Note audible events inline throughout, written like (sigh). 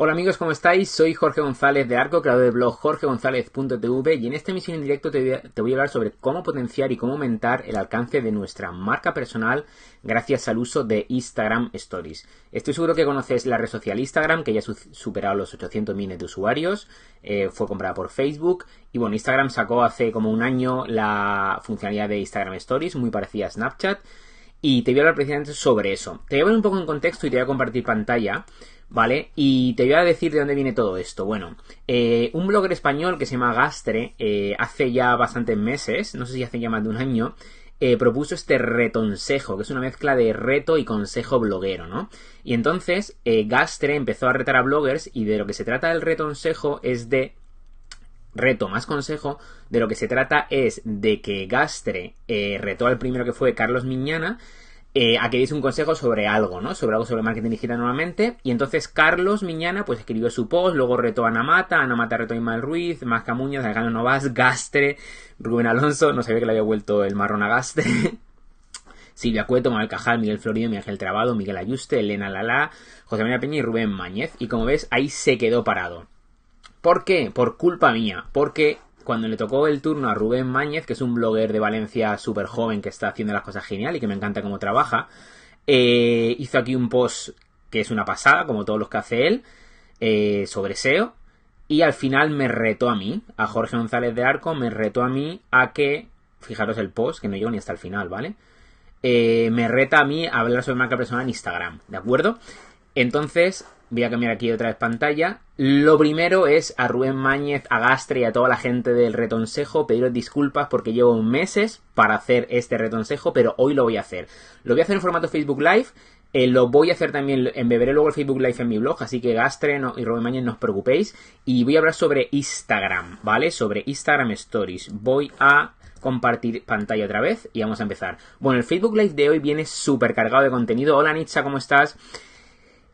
Hola amigos, ¿cómo estáis? Soy Jorge González de Arco, creador del blog jorgegonzalez.tv y en esta emisión en directo te voy, a, hablar sobre cómo potenciar y cómo aumentar el alcance de nuestra marca personal gracias al uso de Instagram Stories. Estoy seguro que conoces la red social Instagram, que ya ha superado los 800 millones de usuarios, eh, fue comprada por Facebook y bueno, Instagram sacó hace como un año la funcionalidad de Instagram Stories, muy parecida a Snapchat. Y te voy a hablar precisamente sobre eso. Te voy a poner un poco en contexto y te voy a compartir pantalla ¿vale? Y te voy a decir de dónde viene todo esto. Bueno, eh, un blogger español que se llama Gastre, eh, hace ya bastantes meses, no sé si hace ya más de un año, eh, propuso este retonsejo, que es una mezcla de reto y consejo bloguero, ¿no? Y entonces Gastre empezó a retar a bloggers y de lo que se trata el retonsejo es de reto más consejo, de lo que se trata es de que Gastre retó al primero que fue Carlos Miñana, eh, a que diese un consejo sobre algo, ¿no? Sobre algo sobre marketing digital nuevamente. Y entonces Carlos Miñana, pues escribió su post, luego retó a Ana Mata, retó a Imal Ruiz, Más Muñoz, Alejandro Novas, Gastre, Rubén Alonso, no sabía que le había vuelto el marrón a Gastre. (laughs) Silvia Cueto, Manuel Cajal, Miguel Florido, Miguel Trabado, Miguel Ayuste, Elena Lalá, José María Peña y Rubén Mañez. Y como ves, ahí se quedó parado. ¿Por qué? Por culpa mía. Porque cuando le tocó el turno a Rubén Máñez, que es un blogger de Valencia súper joven que está haciendo las cosas genial y que me encanta cómo trabaja, eh, hizo aquí un post que es una pasada, como todos los que hace él, eh, sobre SEO. Y al final me retó a mí, a Jorge González de Arco, me retó a mí a que, fijaros el post, que no llego ni hasta el final, ¿vale? Eh, me reta a mí a hablar sobre marca personal en Instagram, ¿de acuerdo? Entonces, Voy a cambiar aquí otra vez pantalla. Lo primero es a Rubén Mañez, a Gastre y a toda la gente del retonsejo pediros disculpas porque llevo meses para hacer este retonsejo, pero hoy lo voy a hacer. Lo voy a hacer en formato Facebook Live. Eh, lo voy a hacer también, embeberé luego el Facebook Live en mi blog, así que Gastre y Rubén Mañez no os preocupéis. Y voy a hablar sobre Instagram, ¿vale? Sobre Instagram Stories. Voy a compartir pantalla otra vez y vamos a empezar. Bueno, el Facebook Live de hoy viene súper cargado de contenido. Hola Nitsa, ¿cómo estás?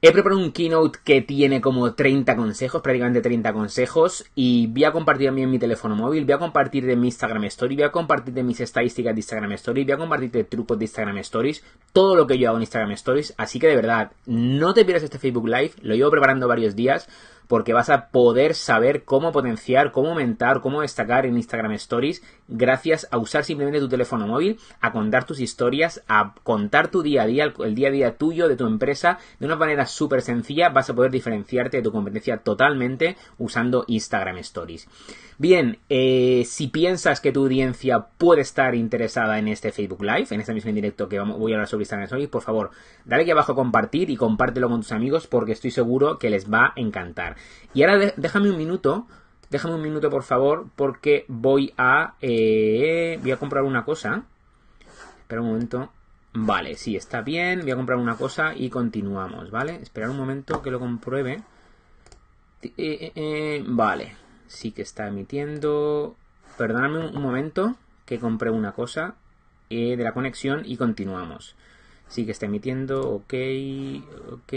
He preparado un keynote que tiene como 30 consejos, prácticamente 30 consejos, y voy a compartir también mi teléfono móvil, voy a compartir de mi Instagram Story, voy a compartir de mis estadísticas de Instagram Story, voy a compartir de trucos de Instagram Stories, todo lo que yo hago en Instagram Stories, así que de verdad, no te pierdas este Facebook Live, lo llevo preparando varios días, porque vas a poder saber cómo potenciar, cómo aumentar, cómo destacar en Instagram Stories gracias a usar simplemente tu teléfono móvil, a contar tus historias, a contar tu día a día, el día a día tuyo, de tu empresa, de una manera súper sencilla, vas a poder diferenciarte de tu competencia totalmente usando Instagram Stories. Bien, eh, si piensas que tu audiencia puede estar interesada en este Facebook Live, en este mismo en directo que voy a hablar sobre Instagram Stories, por favor, dale aquí abajo a compartir y compártelo con tus amigos porque estoy seguro que les va a encantar. Y ahora déjame un minuto, déjame un minuto por favor, porque voy a... Eh, voy a comprar una cosa. Espera un momento. Vale, sí, está bien. Voy a comprar una cosa y continuamos, ¿vale? Esperar un momento que lo compruebe. Eh, eh, vale, sí que está emitiendo. Perdóname un momento que compré una cosa de la conexión y continuamos. Sí que está emitiendo. Ok, ok,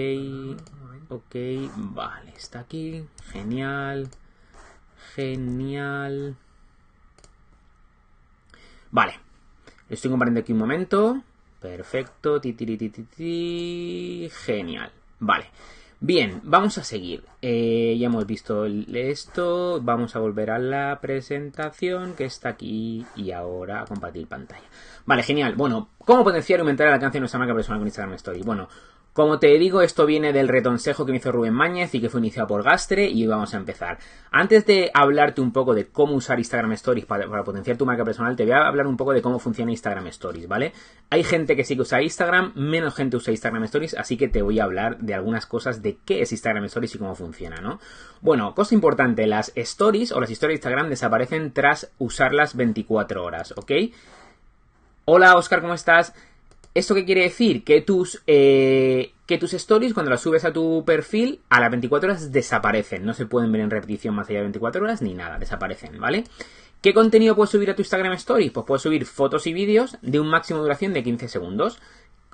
ok. Vale, está aquí. Genial. Genial. Vale. Estoy comparando aquí un momento. Perfecto. ti genial. Vale. Bien, vamos a seguir. Eh, ya hemos visto esto. Vamos a volver a la presentación que está aquí y ahora a compartir pantalla. Vale, genial. Bueno, ¿cómo potenciar y aumentar la alcance de nuestra marca personal con Instagram Story. Bueno, como te digo, esto viene del retonsejo que me hizo Rubén Mañez y que fue iniciado por Gastre y vamos a empezar. Antes de hablarte un poco de cómo usar Instagram Stories para, para, potenciar tu marca personal, te voy a hablar un poco de cómo funciona Instagram Stories, ¿vale? Hay gente que sí que usa Instagram, menos gente usa Instagram Stories, así que te voy a hablar de algunas cosas de qué es Instagram Stories y cómo funciona, ¿no? Bueno, cosa importante, las Stories o las historias de Instagram desaparecen tras usarlas 24 horas, ¿ok? Hola Oscar, ¿cómo estás? ¿Esto qué quiere decir? Que tus, eh, que tus stories, cuando las subes a tu perfil, a las 24 horas desaparecen. No se pueden ver en repetición más allá de 24 horas ni nada, desaparecen, ¿vale? ¿Qué contenido puedes subir a tu Instagram Stories? Pues puedes subir fotos y vídeos de un máximo duración de 15 segundos.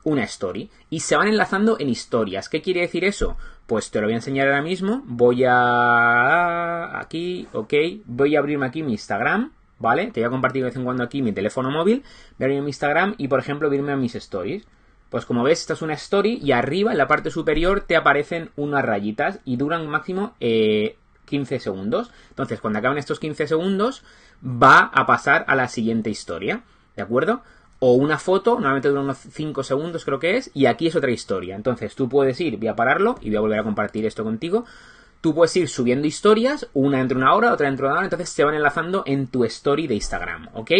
Una story. Y se van enlazando en historias. ¿Qué quiere decir eso? Pues te lo voy a enseñar ahora mismo. Voy a... Aquí, ok. Voy a abrirme aquí mi Instagram. ¿vale? Te voy a compartir de vez en cuando aquí mi teléfono móvil, ver en mi Instagram y, por ejemplo, irme a mis stories. Pues como ves, esta es una story y arriba, en la parte superior, te aparecen unas rayitas y duran máximo 15 eh, segundos. Entonces, cuando acaban estos 15 segundos, va a pasar a la siguiente historia, ¿de acuerdo? O una foto, normalmente dura unos 5 segundos creo que es, y aquí es otra historia. Entonces, tú puedes ir, voy a pararlo y voy a volver a compartir esto contigo tú puedes ir subiendo historias, una dentro de una hora, otra dentro de una hora, entonces se van enlazando en tu story de Instagram, ¿ok?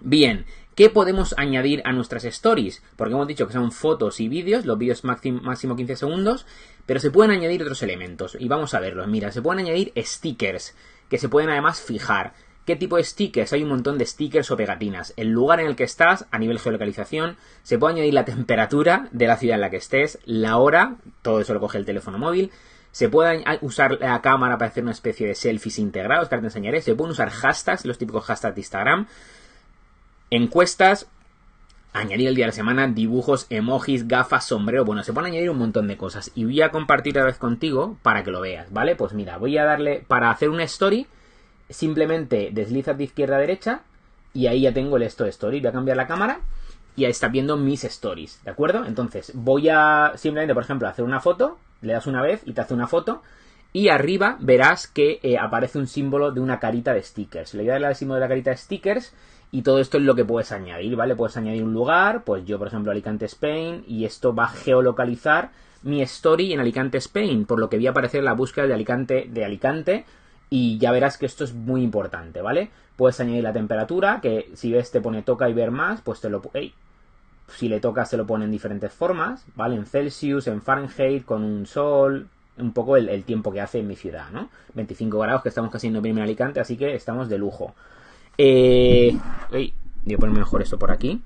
Bien, ¿Qué podemos añadir a nuestras stories? Porque hemos dicho que son fotos y vídeos, los vídeos máximo 15 segundos, pero se pueden añadir otros elementos y vamos a verlos. Mira, se pueden añadir stickers, que se pueden además fijar. ¿Qué tipo de stickers? Hay un montón de stickers o pegatinas. El lugar en el que estás, a nivel geolocalización, se puede añadir la temperatura de la ciudad en la que estés, la hora, todo eso lo coge el teléfono móvil, se puede usar la cámara para hacer una especie de selfies integrados, que ahora te enseñaré. Se pueden usar hashtags, los típicos hashtags de Instagram. Encuestas, añadir el día de la semana, dibujos, emojis, gafas, sombrero. Bueno, se pueden añadir un montón de cosas. Y voy a compartir otra vez contigo para que lo veas, ¿vale? Pues mira, voy a darle para hacer una story. Simplemente deslizas de izquierda a derecha y ahí ya tengo el esto de story. Voy a cambiar la cámara y ahí está viendo mis stories, ¿de acuerdo? Entonces voy a simplemente, por ejemplo, hacer una foto le das una vez y te hace una foto. Y arriba verás que eh, aparece un símbolo de una carita de stickers. Le das el símbolo de la carita de stickers y todo esto es lo que puedes añadir, ¿vale? Puedes añadir un lugar, pues yo por ejemplo Alicante Spain y esto va a geolocalizar mi story en Alicante Spain, por lo que voy a aparecer la búsqueda de Alicante de Alicante y ya verás que esto es muy importante, ¿vale? Puedes añadir la temperatura, que si ves te pone toca y ver más, pues te lo... ¡Ey! si le toca se lo pone en diferentes formas, ¿vale? En Celsius, en Fahrenheit, con un sol, un poco el, tiempo que hace en mi ciudad, ¿no? 25 grados, que estamos casi en primer Alicante, así que estamos de lujo. Eh, voy a poner mejor esto por aquí.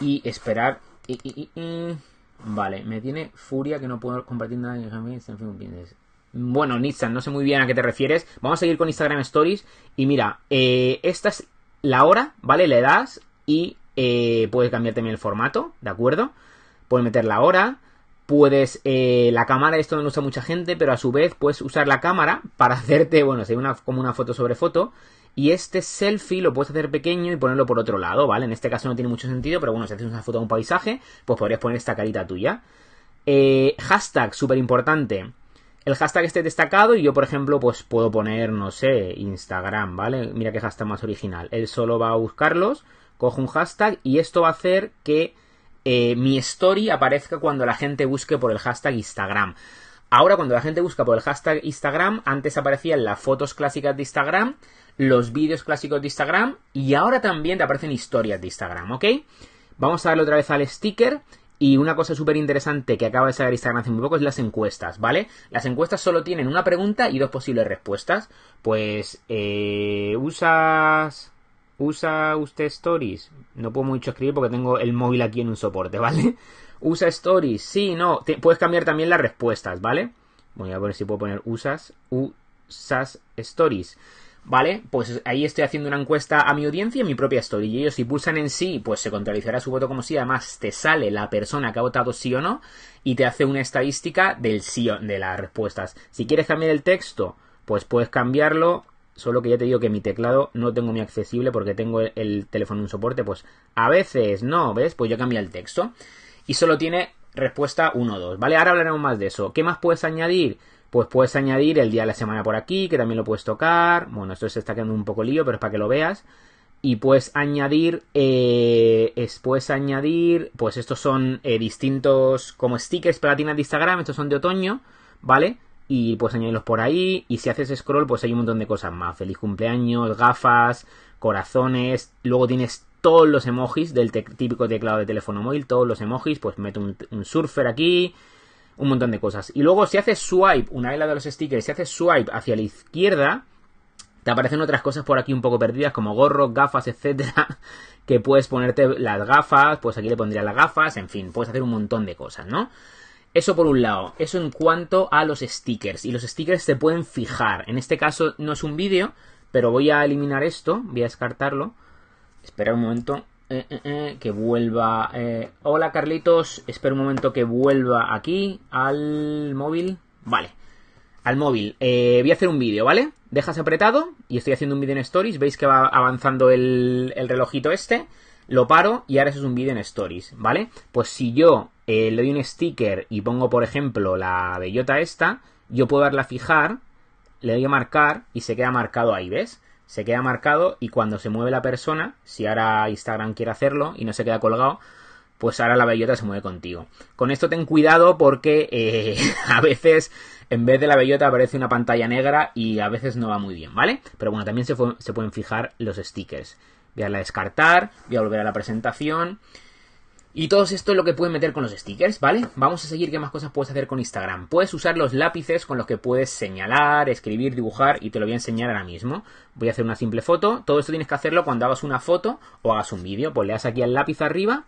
Y esperar... vale, me tiene furia que no puedo compartir nada. Bueno, Nitsan, no sé muy bien a qué te refieres. Vamos a seguir con Instagram Stories. Y mira, eh, esta es la hora, ¿vale? Le das y eh, puedes cambiar también el formato, ¿de acuerdo? Puedes meter la hora, puedes eh, la cámara, esto no lo usa mucha gente, pero a su vez puedes usar la cámara (laughs) para hacerte, bueno, una, como una foto sobre foto. Y este selfie lo puedes hacer pequeño y ponerlo por otro lado, ¿vale? En este caso no tiene mucho sentido, pero bueno, si haces una foto de un paisaje, pues podrías poner esta carita tuya. Eh, hashtag, súper importante. El hashtag esté destacado y yo, por ejemplo, pues puedo poner, no sé, Instagram, ¿vale? Mira que hashtag más original. Él solo va a buscarlos cojo un hashtag y esto va a hacer que eh, mi story aparezca cuando la gente busque por el hashtag Instagram. Ahora cuando la gente busca por el hashtag Instagram, antes aparecían las fotos clásicas de Instagram, los vídeos clásicos de Instagram y ahora también te aparecen historias de Instagram, ¿ok? Vamos a darle otra vez al sticker y una cosa súper interesante que acaba de salir Instagram hace muy poco es las encuestas, ¿vale? Las encuestas solo tienen una pregunta y dos posibles respuestas. Pues, eh, ¿usas ¿Usa usted Stories? No puedo mucho escribir porque tengo el móvil aquí en un soporte, (laughs) ¿vale? ¿Usa Stories? Sí, no. puedes cambiar también las respuestas, ¿vale? Voy a ver si puedo poner usas, usas Stories. ¿Vale? Pues ahí estoy haciendo una encuesta a mi audiencia y mi propia story. Y ellos si pulsan en sí, pues se contabilizará su voto como sí. Además, te sale la persona que ha votado sí o no y te hace una estadística del sí o de las respuestas. Si quieres cambiar el texto, pues puedes cambiarlo Solo que ya te digo que mi teclado no tengo muy accesible porque tengo el, teléfono en un soporte, pues a veces no, ¿ves? Pues yo cambia el texto. Y solo tiene respuesta 1 o 2, ¿vale? Ahora hablaremos más de eso. ¿Qué más puedes añadir? Pues puedes añadir el día de la semana por aquí, que también lo puedes tocar. Bueno, esto se está quedando un poco lío, pero es para que lo veas. Y puedes añadir, eh, puedes añadir, pues estos son eh, distintos como stickers, platinas de Instagram, estos son de otoño, ¿vale? y pues añadirlos por ahí. Y si haces scroll, pues hay un montón de cosas más. Feliz cumpleaños, gafas, corazones. Luego tienes todos los emojis del típico teclado de teléfono móvil, todos los emojis. Pues mete un, surfer aquí, un montón de cosas. Y luego si haces swipe, una vez de los stickers, si haces swipe hacia la izquierda, te aparecen otras cosas por aquí un poco perdidas, como gorros, gafas, etcétera. (laughs) Que puedes ponerte las gafas, pues aquí le pondría las gafas, en fin, puedes hacer un montón de cosas, ¿no? Eso por un lado, eso en cuanto a los stickers. Y los stickers se pueden fijar. En este caso no es un vídeo, pero voy a eliminar esto, voy a descartarlo. Espera un momento eh, eh, eh, que vuelva. Hola Carlitos, espera un momento que vuelva aquí al móvil. Vale, al móvil. voy a hacer un vídeo, ¿vale? Dejas apretado y estoy haciendo un vídeo en Stories. Veis que va avanzando el, el relojito este lo paro y ahora es un vídeo en Stories, ¿vale? Pues si yo eh, le doy un sticker y pongo, por ejemplo, la bellota esta, yo puedo darla a fijar, le doy a marcar y se queda marcado ahí, ¿ves? Se queda marcado y cuando se mueve la persona, si ahora Instagram quiere hacerlo y no se queda colgado, pues ahora la bellota se mueve contigo. Con esto ten cuidado porque eh, (laughs) a veces en vez de la bellota aparece una pantalla negra y a veces no va muy bien, ¿vale? Pero bueno, también se pueden fijar los stickers voy a descartar, voy a volver a la presentación. Y todo esto es lo que puedes meter con los stickers, ¿vale? Vamos a seguir qué más cosas puedes hacer con Instagram. Puedes usar los lápices con los que puedes señalar, escribir, dibujar y te lo voy a enseñar ahora mismo. Voy a hacer una simple foto. Todo esto tienes que hacerlo cuando hagas una foto o hagas un vídeo. Pues le das aquí al lápiz arriba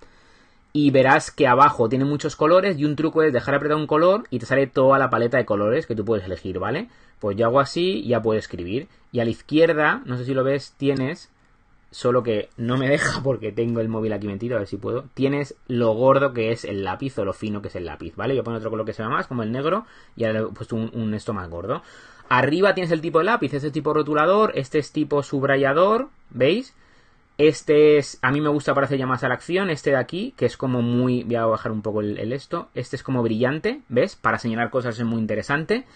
y verás que abajo tiene muchos colores y un truco es dejar apretar un color y te sale toda la paleta de colores que tú puedes elegir, ¿vale? Pues yo hago así y ya puedo escribir. Y a la izquierda, no sé si lo ves, tienes solo que no me deja (laughs) porque tengo el móvil aquí metido, a ver si puedo. Tienes lo gordo que es el lápiz o lo fino que es el lápiz, ¿vale? Yo pongo otro color que se vea más, como el negro, y ahora le he puesto un, esto más gordo. Arriba tienes el tipo de lápiz, este es tipo rotulador, este es tipo subrayador, ¿veis? Este es, a mí me gusta para hacer llamadas a la acción, este de aquí, que es como muy, voy a bajar un poco el, el esto, este es como brillante, ¿ves? Para señalar cosas es muy interesante.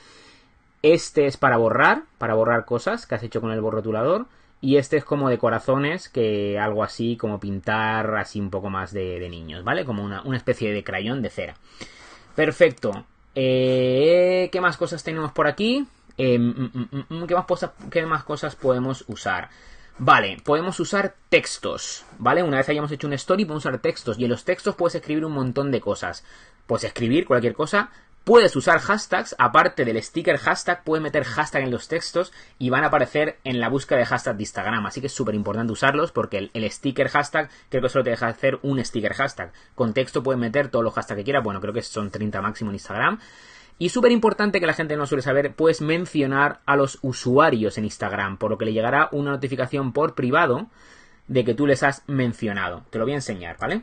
Este es para borrar, para borrar cosas que has hecho con el borrotulador. Y este es como de corazones, que algo así como pintar así un poco más de, niños, ¿vale? Como una, especie de crayón de cera. Perfecto. Eh, ¿Qué más cosas tenemos por aquí? Eh, mm, mm, mm, ¿qué, más ¿Qué más cosas podemos usar? Vale, podemos usar textos, ¿vale? Una vez hayamos hecho un story, podemos usar textos. Y en los textos puedes escribir un montón de cosas. Puedes escribir cualquier cosa, Puedes usar hashtags, aparte del sticker hashtag, puedes meter hashtag en los textos y van a aparecer en la búsqueda de hashtag de Instagram. Así que es súper importante usarlos porque el, sticker hashtag creo que solo te deja hacer un sticker hashtag. Con texto puedes meter todos los hashtags que quieras. Bueno, creo que son 30 máximo en Instagram. Y súper importante que la gente no suele saber, puedes mencionar a los usuarios en Instagram, por lo que le llegará una notificación por privado de que tú les has mencionado. Te lo voy a enseñar, ¿vale?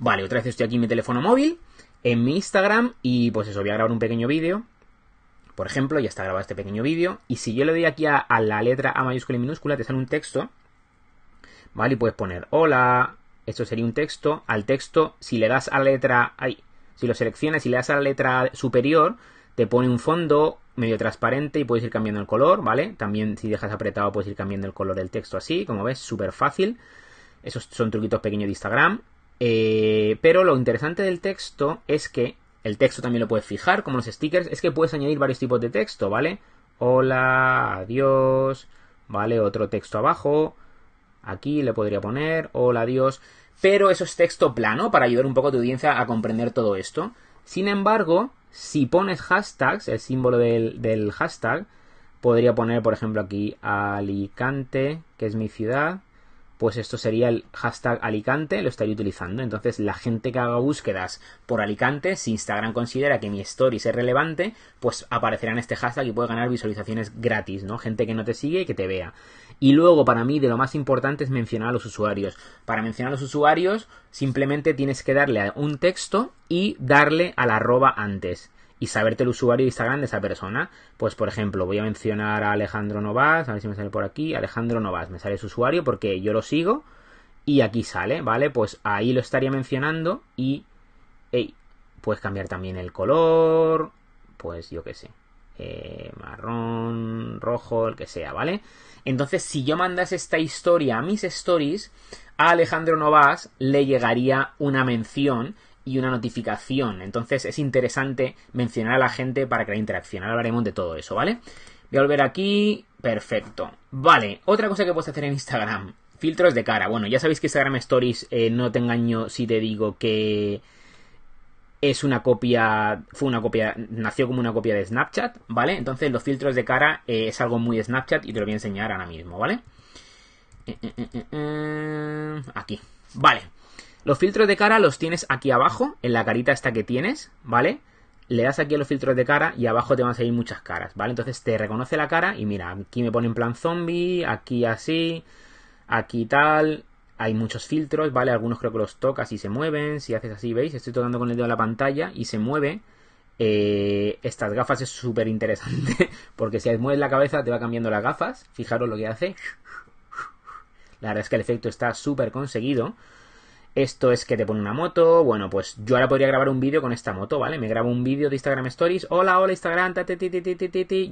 Vale, otra vez estoy aquí en mi teléfono móvil en mi Instagram y pues eso, voy a grabar un pequeño vídeo. Por ejemplo, ya está grabado este pequeño vídeo. Y si yo le doy aquí a, la letra A mayúscula y minúscula, te sale un texto. ¿Vale? Y puedes poner hola. Esto sería un texto. Al texto, si le das a la letra. Ahí, si lo seleccionas y le das a la letra superior, te pone un fondo medio transparente y puedes ir cambiando el color, ¿vale? También si dejas apretado puedes ir cambiando el color del texto así, como ves, súper fácil. Esos son truquitos pequeños de Instagram. Eh, pero lo interesante del texto es que el texto también lo puedes fijar, como los stickers, es que puedes añadir varios tipos de texto, ¿vale? Hola, adiós, ¿vale? Otro texto abajo, aquí le podría poner, hola, adiós, pero eso es texto plano para ayudar un poco a tu audiencia a comprender todo esto. Sin embargo, si pones hashtags, el símbolo del hashtag, podría poner, por ejemplo, aquí Alicante, que es mi ciudad, pues esto sería el hashtag Alicante, lo estaría utilizando. Entonces, la gente que haga búsquedas por Alicante, si Instagram considera que mi story es relevante, pues aparecerá en este hashtag y puede ganar visualizaciones gratis, ¿no? Gente que no te sigue y que te vea. Y luego, para mí, de lo más importante es mencionar a los usuarios. Para mencionar a los usuarios, simplemente tienes que darle a un texto y darle al arroba antes y saberte el usuario de Instagram de esa persona. Pues, por ejemplo, voy a mencionar a Alejandro Novas, a ver si me sale por aquí. Alejandro Novas, me sale su usuario porque yo lo sigo y aquí sale, ¿vale? Pues ahí lo estaría mencionando y, puedes cambiar también el color, pues yo qué sé, eh, marrón, rojo, el que sea, ¿vale? Entonces, si yo mandase esta historia a mis stories, a Alejandro Novas le llegaría una mención y una notificación. Entonces es interesante mencionar a la gente para la interacción. Ahora hablaremos de todo eso, ¿vale? Voy a volver aquí. Perfecto. Vale, otra cosa que puedes hacer en Instagram. Filtros de cara. Bueno, ya sabéis que Instagram Stories, eh, no te engaño si te digo que es una copia, fue una copia, nació como una copia de Snapchat, ¿vale? Entonces los filtros de cara eh, es algo muy Snapchat y te lo voy a enseñar ahora mismo, ¿vale? Eh, aquí, vale. Los filtros de cara los tienes aquí abajo, en la carita esta que tienes, ¿vale? Le das aquí a los filtros de cara y abajo te van a salir muchas caras, ¿vale? Entonces te reconoce la cara y mira, aquí me pone en plan zombie, aquí así, aquí tal. Hay muchos filtros, ¿vale? Algunos creo que los tocas y se mueven. Si haces así, ¿veis? Estoy tocando con el dedo la pantalla y se mueve. Eh, estas gafas es súper interesante (laughs) porque si mueves la cabeza te va cambiando las gafas. Fijaros lo que hace. La verdad es que el efecto está súper conseguido esto es que te pone una moto, bueno, pues yo ahora podría grabar un vídeo con esta moto, ¿vale? Me grabo un vídeo de Instagram Stories, hola, hola Instagram,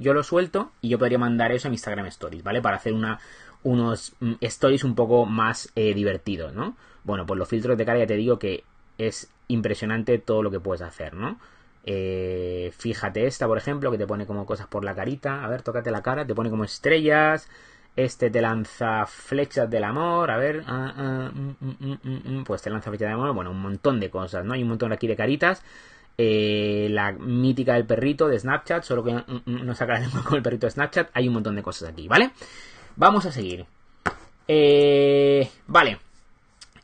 yo lo suelto y yo podría mandar eso a mi Instagram Stories, ¿vale? Para hacer unos mm, stories un poco más eh, divertidos, ¿no? Bueno, pues los filtros de cara ya te digo que es impresionante todo lo que puedes hacer, ¿no? Eh, fíjate esta, por ejemplo, que te pone como cosas por la carita, a ver, tócate la cara, te pone como estrellas, este te lanza flechas del amor, a ver, ah, ah, mm, mm, mm, pues te lanza flechas del amor, bueno, un montón de cosas, ¿no? Hay un montón aquí de caritas. Eh, la mítica del perrito de Snapchat, solo que no saca la lengua con el perrito de Snapchat, hay un montón de cosas aquí, ¿vale? Vamos a seguir. Eh, vale.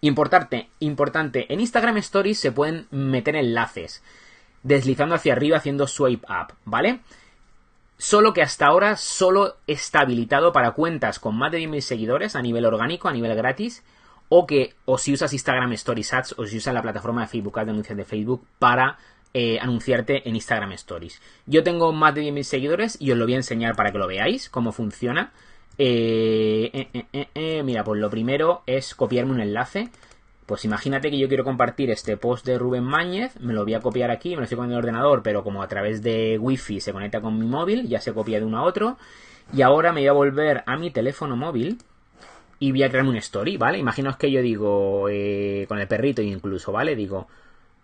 Importante, importante. En Instagram Stories se pueden meter enlaces. Deslizando hacia arriba haciendo swipe up, ¿vale? Solo que hasta ahora solo está habilitado para cuentas con más de 10.000 seguidores a nivel orgánico, a nivel gratis, o que o si usas Instagram Stories Ads o si usas la plataforma de Facebook Ads de anuncios de Facebook para eh, anunciarte en Instagram Stories. Yo tengo más de 10.000 seguidores y os lo voy a enseñar para que lo veáis cómo funciona. Eh, eh, mira, pues lo primero es copiarme un enlace. Pues imagínate que yo quiero compartir este post de Rubén Máñez, me lo voy a copiar aquí, me lo estoy con el ordenador, pero como a través de Wi-Fi se conecta con mi móvil, ya se copia de uno a otro. Y ahora me voy a volver a mi teléfono móvil y voy a crearme un story, ¿vale? Imaginaos que yo digo, eh, con el perrito incluso, ¿vale? Digo,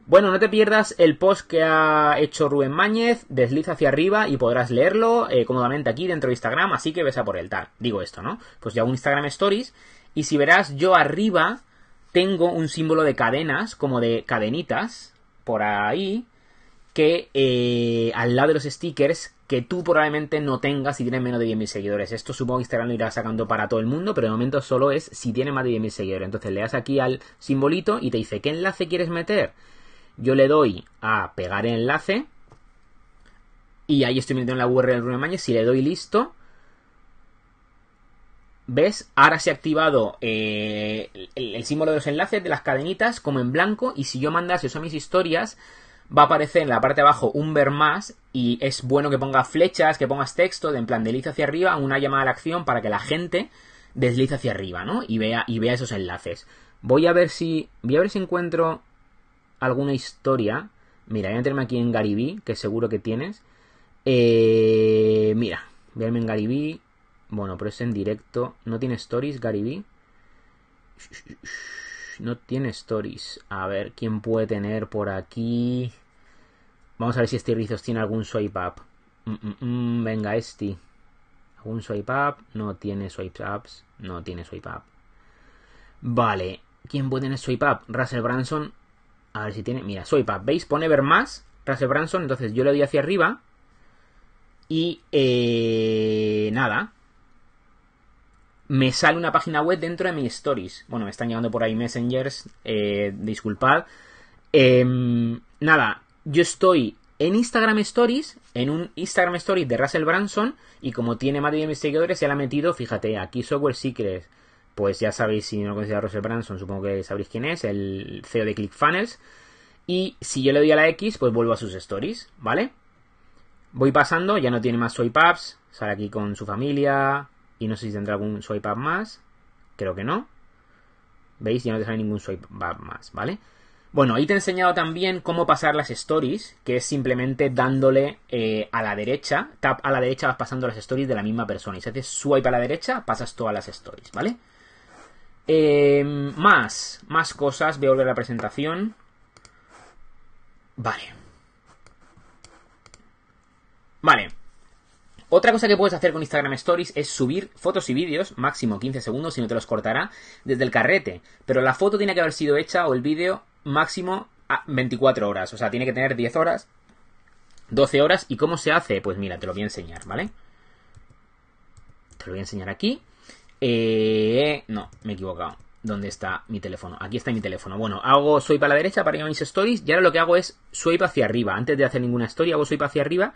bueno, no te pierdas el post que ha hecho Rubén Máñez, desliza hacia arriba y podrás leerlo eh, cómodamente aquí dentro de Instagram, así que ves a por él, tal. Digo esto, ¿no? Pues ya un Instagram Stories y si verás yo arriba tengo un símbolo de cadenas, como de cadenitas, por ahí, que eh, al lado de los stickers que tú probablemente no tengas si tienes menos de 10.000 seguidores. Esto supongo que Instagram lo irá sacando para todo el mundo, pero de momento solo es si tiene más de 10.000 seguidores. Entonces le das aquí al simbolito y te dice qué enlace quieres meter. Yo le doy a pegar el enlace y ahí estoy metiendo la URL de Si le doy listo, ¿Ves? Ahora se ha activado eh, el, símbolo de los enlaces de las cadenitas como en blanco y si yo mandase eso a mis historias va a aparecer en la parte de abajo un ver más y es bueno que pongas flechas, que pongas texto, de en plan desliza hacia arriba, una llamada a la acción para que la gente deslice hacia arriba, ¿no? Y vea, y vea esos enlaces. Voy a ver si. Voy a ver si encuentro alguna historia. Mira, voy a meterme aquí en Garibí, que seguro que tienes. Eh, mira, voy a en Garibí. Bueno, pero es en directo. ¿No tiene stories, Gary No tiene stories. A ver, ¿quién puede tener por aquí? Vamos a ver si este Rizos tiene algún swipe up. Mm, mm, mm, venga, este. ¿Algún swipe up? No tiene swipe ups. No tiene swipe up. Vale. ¿Quién puede tener swipe up? Russell Branson. A ver si tiene. Mira, swipe up. ¿Veis? Pone ver más. Russell Branson. Entonces yo le doy hacia arriba. Y eh, nada, me sale una página web dentro de mis stories. Bueno, me están llegando por ahí messengers, eh, disculpad. Em, nada, yo estoy en Instagram Stories, en un Instagram Stories de Russell Branson, y como tiene más de 10 seguidores, se la ha metido, fíjate, aquí Software Secrets. Pues ya sabéis, si no conocéis a Russell Branson, supongo que sabréis quién es, el CEO de ClickFunnels. Y si yo le doy a la X, pues vuelvo a sus stories, ¿vale? Voy pasando, ya no tiene más Soy Paps, sale aquí con su familia, y no sé si tendrá algún swipe up más. Creo que no. ¿Veis? Ya no te sale ningún swipe up más, ¿vale? Bueno, ahí te he enseñado también cómo pasar las stories, que es simplemente dándole eh, a la derecha, tap a la derecha vas pasando las stories de la misma persona. Y si haces swipe a la derecha, pasas todas las stories, ¿vale? Em, más, más cosas, voy a volver a la presentación. Vale. Vale. Otra cosa que puedes hacer con Instagram Stories es subir fotos y vídeos, máximo 15 segundos, si no te los cortará, desde el carrete. Pero la foto tiene que haber sido hecha o el vídeo máximo a 24 horas. O sea, tiene que tener 10 horas, 12 horas. ¿Y cómo se hace? Pues mira, te lo voy a enseñar, ¿vale? Te lo voy a enseñar aquí. Eh, no, me he equivocado. ¿Dónde está mi teléfono? Aquí está mi teléfono. Bueno, hago swipe a la derecha para ir a mis stories y ahora lo que hago es swipe hacia arriba. Antes de hacer ninguna story hago swipe hacia arriba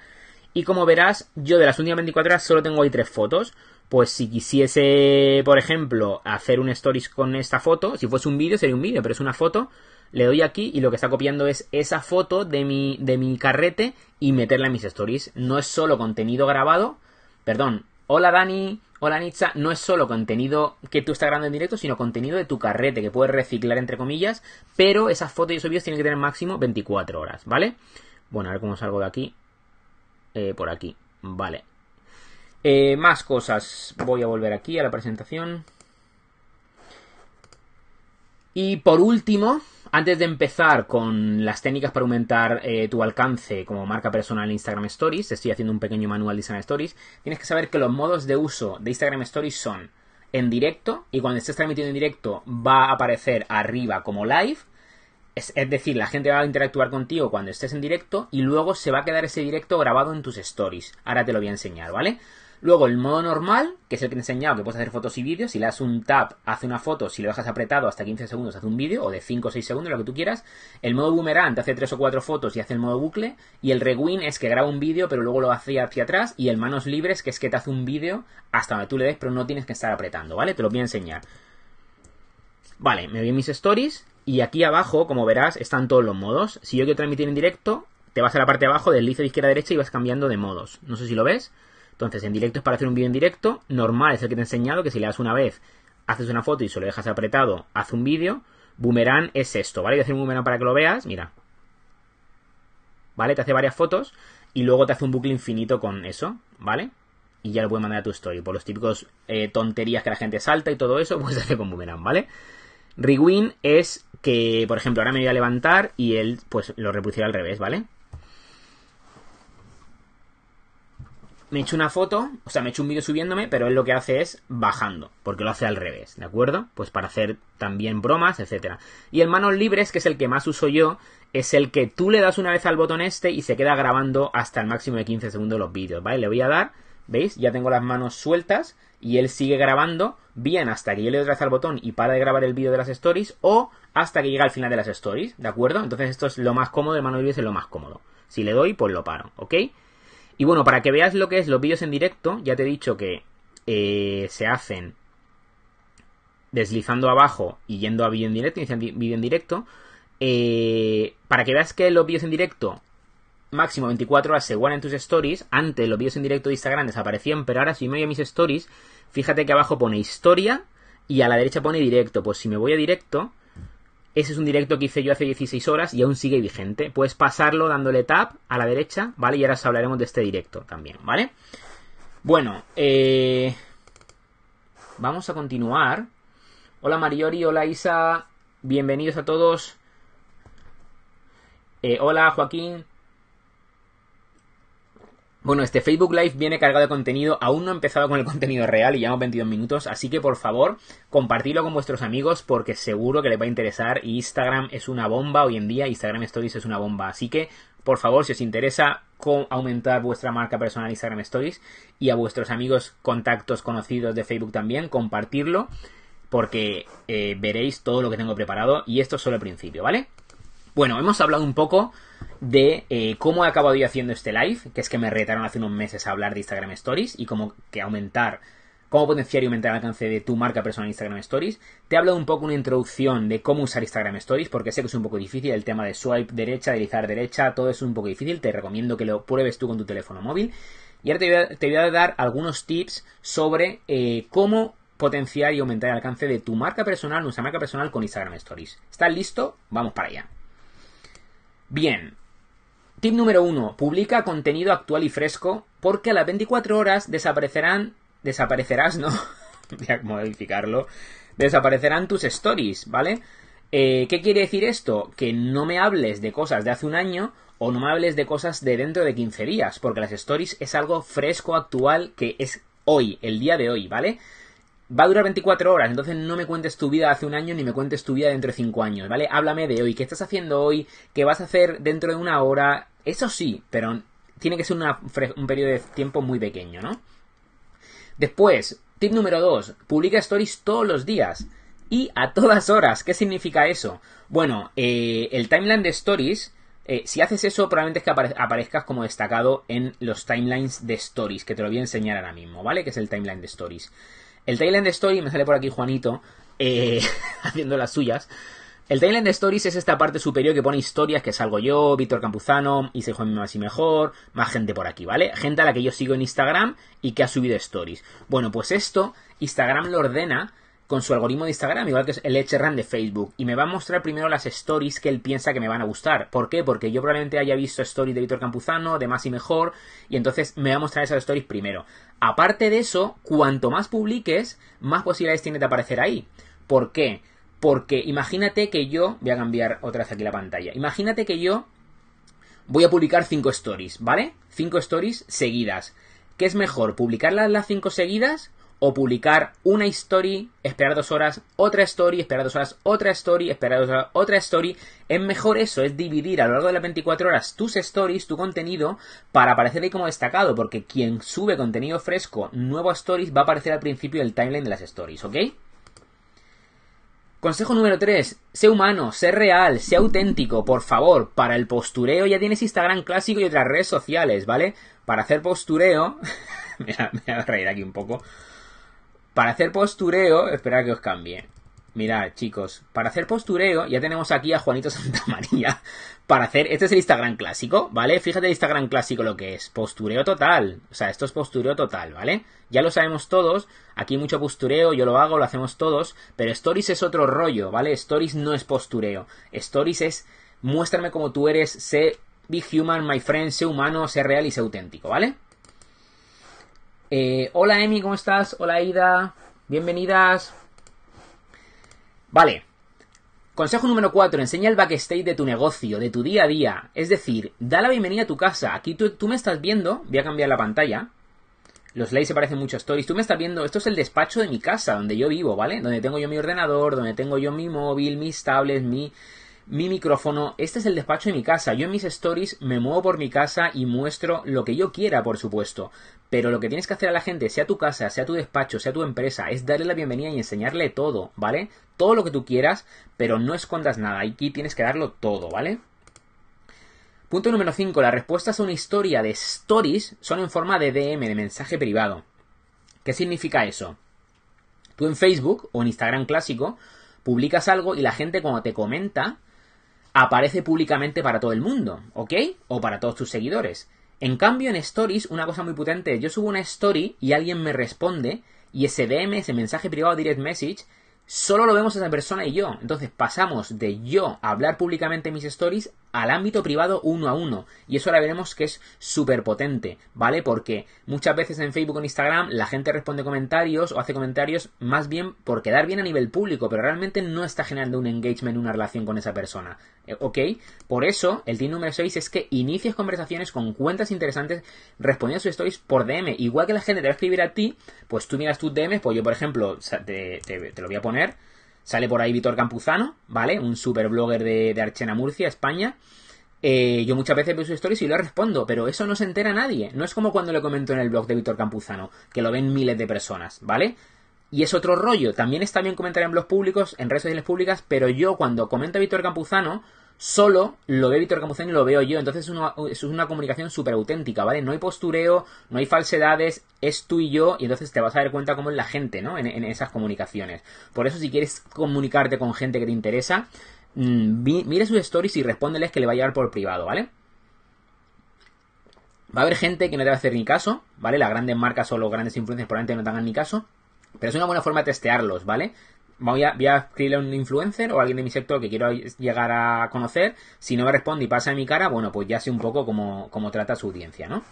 y como verás, yo de las últimas 24 horas solo tengo ahí tres fotos. Pues si quisiese, por ejemplo, hacer un stories con esta foto, si fuese un vídeo sería un vídeo, pero es una foto, le doy aquí y lo que está copiando es esa foto de mi, de mi carrete y meterla en mis stories. No es solo contenido grabado, perdón, hola Dani, hola Nitsa, no es solo contenido que tú estás grabando en directo, sino contenido de tu carrete que puedes reciclar entre comillas, pero esas fotos y esos vídeos tienen que tener máximo 24 horas, ¿vale? Bueno, a ver cómo salgo de aquí. Eh, por aquí. Vale. Eh, más cosas. Voy a volver aquí a la presentación. Y por último, antes de empezar con las técnicas para aumentar eh, tu alcance como marca personal en Instagram Stories, estoy haciendo un pequeño manual de Instagram Stories, tienes que saber que los modos de uso de Instagram Stories son en directo y cuando estés transmitiendo en directo va a aparecer arriba como live es, decir, la gente va a interactuar contigo cuando estés en directo y luego se va a quedar ese directo grabado en tus stories. Ahora te lo voy a enseñar, ¿vale? Luego el modo normal, que es el que te he enseñado, que puedes hacer fotos y vídeos. Si le das un tap, hace una foto. Si lo dejas apretado hasta 15 segundos, hace un vídeo. O de 5 o 6 segundos, lo que tú quieras. El modo boomerang te hace 3 o 4 fotos y hace el modo bucle. Y el rewind es que graba un vídeo, pero luego lo hace hacia atrás. Y el manos libres, que es que te hace un vídeo hasta donde tú le des, pero no tienes que estar apretando, ¿vale? Te lo voy a enseñar. Vale, me voy a mis stories y aquí abajo, como verás, están todos los modos. Si yo quiero transmitir en directo, te vas a la parte de abajo, deslizas de izquierda a derecha y vas cambiando de modos. No sé si lo ves. Entonces, en directo es para hacer un vídeo en directo. Normal es el que te he enseñado, que si le das una vez, haces una foto y solo dejas apretado, haz un vídeo. Boomerang es esto, ¿vale? a hacer un boomerang para que lo veas, mira. ¿Vale? Te hace varias fotos y luego te hace un bucle infinito con eso, ¿vale? Y ya lo puedes mandar a tu story. Por los típicos eh, tonterías que la gente salta y todo eso, (laughs) pues hace con boomerang, ¿vale? Rewind es que, por ejemplo, ahora me voy a levantar y él, pues, lo reproducirá al revés, ¿vale? Me hecho una foto, o sea, me hecho un vídeo subiéndome, pero él lo que hace es bajando, porque lo hace al revés, ¿de acuerdo? Pues para hacer también bromas, etcétera. Y el manos libres, que es el que más uso yo, es el que tú le das una vez al botón este y se queda grabando hasta el máximo de 15 segundos los vídeos, ¿vale? Le voy a dar ¿Veis? Ya tengo las manos sueltas y él sigue grabando, bien hasta que yo le doy otra vez al botón y para de grabar el vídeo de las stories o hasta que llega al final de las stories, ¿de acuerdo? Entonces esto es lo más cómodo, de mano es lo más cómodo. Si le doy, pues lo paro, ¿ok? Y bueno, para que veas lo que es los vídeos en directo, ya te he dicho que eh, se hacen deslizando abajo y yendo a vídeo en directo, iniciando vídeo en directo. Eh, para que veas que los vídeos en directo máximo 24 horas se en tus stories. Antes los vídeos en directo de Instagram desaparecían, pero ahora si me voy a mis stories, fíjate que abajo pone historia y a la derecha pone directo. Pues si me voy a directo, ese es un directo que hice yo hace 16 horas y aún sigue vigente. Puedes pasarlo dándole tap a la derecha, ¿vale? Y ahora os hablaremos de este directo también, ¿vale? Bueno, eh... vamos a continuar. Hola Mariori, hola Isa, bienvenidos a todos. Eh, hola Joaquín, bueno, este Facebook Live viene cargado de contenido, aún no he empezado con el contenido real y llevamos 22 minutos, así que por favor, compartidlo con vuestros amigos porque seguro que les va a interesar Instagram es una bomba hoy en día, Instagram Stories es una bomba, así que por favor, si os interesa aumentar vuestra marca personal Instagram Stories y a vuestros amigos, contactos, conocidos de Facebook también, compartirlo porque eh, veréis todo lo que tengo preparado y esto es solo el principio, ¿vale? Bueno, hemos hablado un poco de eh, cómo he acabado yo haciendo este live, que es que me retaron hace unos meses a hablar de Instagram Stories y cómo que aumentar, cómo potenciar y aumentar el alcance de tu marca personal en Instagram Stories. Te hablo hablado un poco una introducción de cómo usar Instagram Stories, porque sé que es un poco difícil el tema de swipe derecha, deslizar derecha, todo es un poco difícil, te recomiendo que lo pruebes tú con tu teléfono móvil. Y ahora te voy a, dar algunos tips sobre eh, cómo potenciar y aumentar el alcance de tu marca personal, nuestra marca personal con Instagram Stories. ¿Estás listo? Vamos para allá. Bien, Tip número 1. Publica contenido actual y fresco porque a las 24 horas desaparecerán... Desaparecerás, ¿no? (laughs) Voy a modificarlo. Desaparecerán tus stories, ¿vale? Eh, ¿Qué quiere decir esto? Que no me hables de cosas de hace un año o no me hables de cosas de dentro de 15 días, porque las stories es algo fresco, actual, que es hoy, el día de hoy, ¿vale? va a durar 24 horas, entonces no me cuentes tu vida hace un año ni me cuentes tu vida dentro de 5 años, ¿vale? Háblame de hoy, qué estás haciendo hoy, qué vas a hacer dentro de una hora, eso sí, pero tiene que ser un periodo de tiempo muy pequeño, ¿no? Después, tip número 2, publica stories todos los días y a todas horas, ¿qué significa eso? Bueno, eh, el timeline de stories... Eh, si haces eso, probablemente es que aparezcas como destacado en los timelines de stories, que te lo voy a enseñar ahora mismo, ¿vale? Que es el timeline de stories. El Thailand Stories, me sale por aquí Juanito, eh, (laughs) haciendo las suyas. El Thailand Stories es esta parte superior que pone historias que salgo yo, Víctor Campuzano, hice Juan Más y Mejor, más gente por aquí, ¿vale? Gente a la que yo sigo en Instagram y que ha subido stories. Bueno, pues esto, Instagram lo ordena con su algoritmo de Instagram, igual que es el run de Facebook. Y me va a mostrar primero las stories que él piensa que me van a gustar. ¿Por qué? Porque yo probablemente haya visto stories de Víctor Campuzano, de Más y Mejor, y entonces me va a mostrar esas stories primero. Aparte de eso, cuanto más publiques, más posibilidades tiene de aparecer ahí. ¿Por qué? Porque imagínate que yo, voy a cambiar otra vez aquí la pantalla, imagínate que yo voy a publicar 5 stories, ¿vale? 5 stories seguidas. ¿Qué es mejor? ¿Publicarlas las 5 seguidas o publicar una story, esperar dos horas, otra story, esperar dos horas, otra story, esperar dos horas, otra story. Es mejor eso, es dividir a lo largo de las 24 horas tus stories, tu contenido, para aparecer ahí como destacado, porque quien sube contenido fresco, nuevo stories, va a aparecer al principio del timeline de las stories, ¿ok? Consejo número 3. Sé humano, sé real, sé auténtico, por favor. Para el postureo ya tienes Instagram clásico y otras redes sociales, ¿vale? Para hacer postureo... (laughs) me voy a reír aquí un poco para hacer postureo, esperad que os cambie. Mirad, chicos, para hacer postureo, ya tenemos aquí a Juanito (laughs) María. Para hacer, este es el Instagram clásico, ¿vale? Fíjate el Instagram clásico lo que es. Postureo total. O sea, esto es postureo total, ¿vale? Ya lo sabemos todos. Aquí mucho postureo, yo lo hago, lo hacemos todos. Pero Stories es otro rollo, ¿vale? Stories no es postureo. Stories es muéstrame como tú eres, sé be human, my friend, sé humano, sé real y sé auténtico, ¿vale? Eh, hola Emi, ¿cómo estás? Hola Ida, bienvenidas. Vale. Consejo número 4. Enseña el backstage de tu negocio, de tu día a día. Es decir, da la bienvenida a tu casa. Aquí tú, me estás viendo. Voy a cambiar la pantalla. Los likes se parecen mucho a stories. Tú me estás viendo. Esto es el despacho de mi casa, donde yo vivo, ¿vale? Donde tengo yo mi ordenador, donde tengo yo mi móvil, mis tablets, mi, mi micrófono. Este es el despacho de mi casa. Yo en mis stories me muevo por mi casa y muestro lo que yo quiera, por supuesto. Pero lo que tienes que hacer a la gente, sea tu casa, sea tu despacho, sea tu empresa, es darle la bienvenida y enseñarle todo, ¿vale? Todo lo que tú quieras, pero no escondas nada. Aquí tienes que darlo todo, ¿vale? Punto número 5. Las respuestas a una historia de stories son en forma de DM, de mensaje privado. ¿Qué significa eso? Tú en Facebook o en Instagram clásico publicas algo y la gente cuando te comenta aparece públicamente para todo el mundo, ¿ok? O para todos tus seguidores. En cambio, en Stories, una cosa muy potente, yo subo una story y alguien me responde y ese DM, ese mensaje privado direct message, solo lo vemos esa persona y yo. Entonces pasamos de yo a hablar públicamente mis stories al ámbito privado uno a uno. Y eso ahora veremos que es súper potente, ¿vale? Porque muchas veces en Facebook o Instagram la gente responde comentarios o hace comentarios más bien por quedar bien a nivel público, pero realmente no está generando un engagement, una relación con esa persona. Eh, ¿Ok? Por eso, el tip número 6 es que inicies conversaciones con cuentas interesantes respondiendo a sus stories por DM. Igual que la gente te va a escribir a ti, pues tú miras tus DMs, pues yo, por ejemplo, te lo voy a poner Sale por ahí Víctor Campuzano, ¿vale? Un super blogger de, Archena Murcia, España. Eh, yo muchas veces veo sus stories y le respondo, pero eso no se entera nadie. No es como cuando le comento en el blog de Víctor Campuzano, que lo ven miles de personas, ¿vale? Y es otro rollo. También está bien comentar en blogs públicos, en redes sociales públicas, pero yo cuando comento a Víctor Campuzano, solo lo ve Víctor Camucén y lo veo yo. Entonces es una, comunicación súper auténtica, ¿vale? No hay postureo, no hay falsedades, es tú y yo, y entonces te vas a dar cuenta cómo es la gente, ¿no? En, esas comunicaciones. Por eso, si quieres comunicarte con gente que te interesa, mm, mire sus stories y respóndeles que le va a llegar por privado, ¿vale? Va a haber gente que no te va a hacer ni caso, ¿vale? Las grandes marcas o los grandes influencers probablemente no te hagan ni caso. Pero es una buena forma de testearlos, ¿vale? voy a, escribirle a un influencer o a alguien de mi sector que quiero llegar a conocer, si no me responde y pasa en mi cara, bueno, pues ya sé un poco cómo, trata su audiencia, ¿no?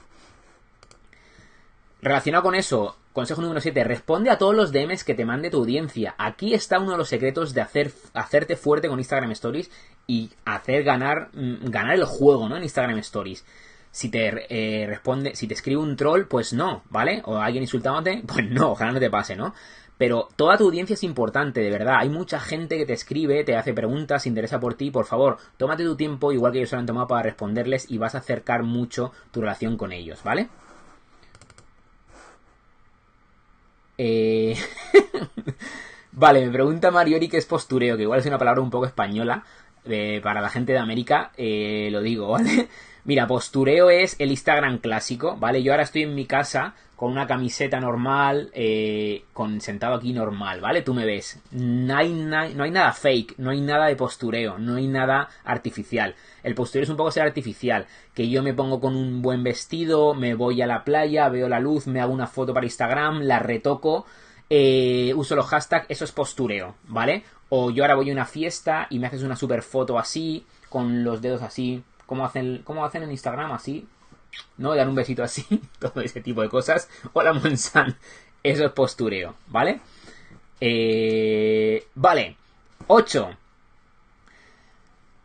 Relacionado con eso, consejo número 7, responde a todos los DMs que te mande tu audiencia. Aquí está uno de los secretos de hacer, hacerte fuerte con Instagram Stories y hacer ganar, mm, ganar el juego, ¿no? En Instagram Stories si te eh, responde, si te escribe un troll, pues no, ¿vale? O alguien insultándote, pues no, ojalá no te pase, ¿no? Pero toda tu audiencia es importante, de verdad. Hay mucha gente que te escribe, te hace preguntas, se interesa por ti. Por favor, tómate tu tiempo, igual que ellos se lo han tomado para responderles y vas a acercar mucho tu relación con ellos, ¿vale? Eh, (laughs) vale, me pregunta Mariori que es postureo, que igual es una palabra un poco española. Eh, para la gente de América, eh, lo digo, (laughs) ¿vale? Mira, postureo es el Instagram clásico, ¿vale? Yo ahora estoy en mi casa con una camiseta normal, eh, con sentado aquí normal, ¿vale? Tú me ves. No hay, nada fake, no hay nada de postureo, no hay nada artificial. El postureo es un poco ser artificial, que yo me pongo con un buen vestido, me voy a la playa, veo la luz, me hago una foto para Instagram, la retoco, eh, uso los hashtags, eso es postureo, ¿vale? O yo ahora voy a una fiesta y me haces una super foto así, con los dedos así, como hacen, como hacen en Instagram, así, ¿no? Dar un besito así, (laughs) todo ese tipo de cosas. Hola, Monsan. Eso es postureo, ¿vale? Eh, vale. 8.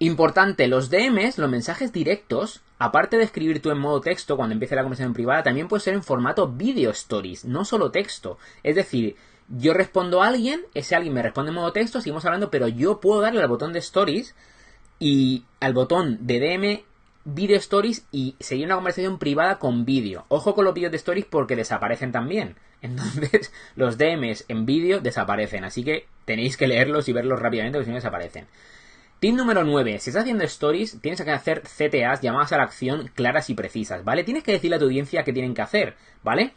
Importante, los DMs, los mensajes directos, aparte de escribir tú en modo texto cuando empiece la conversación privada, también puede ser en formato video stories, no solo texto. Es decir, yo respondo a alguien, ese alguien me responde en modo texto, seguimos hablando, pero yo puedo darle al botón de stories y al botón de DM video stories y seguir una conversación privada con vídeo. Ojo con los vídeos de stories porque desaparecen también. (laughs) Entonces, los DMs en vídeo desaparecen, así que tenéis que leerlos y verlos rápidamente porque si no desaparecen. Tip número 9. Si estás haciendo stories, tienes que hacer CTAs, llamadas a la acción claras y precisas, ¿vale? Tienes que decirle a tu audiencia qué tienen que hacer, ¿vale?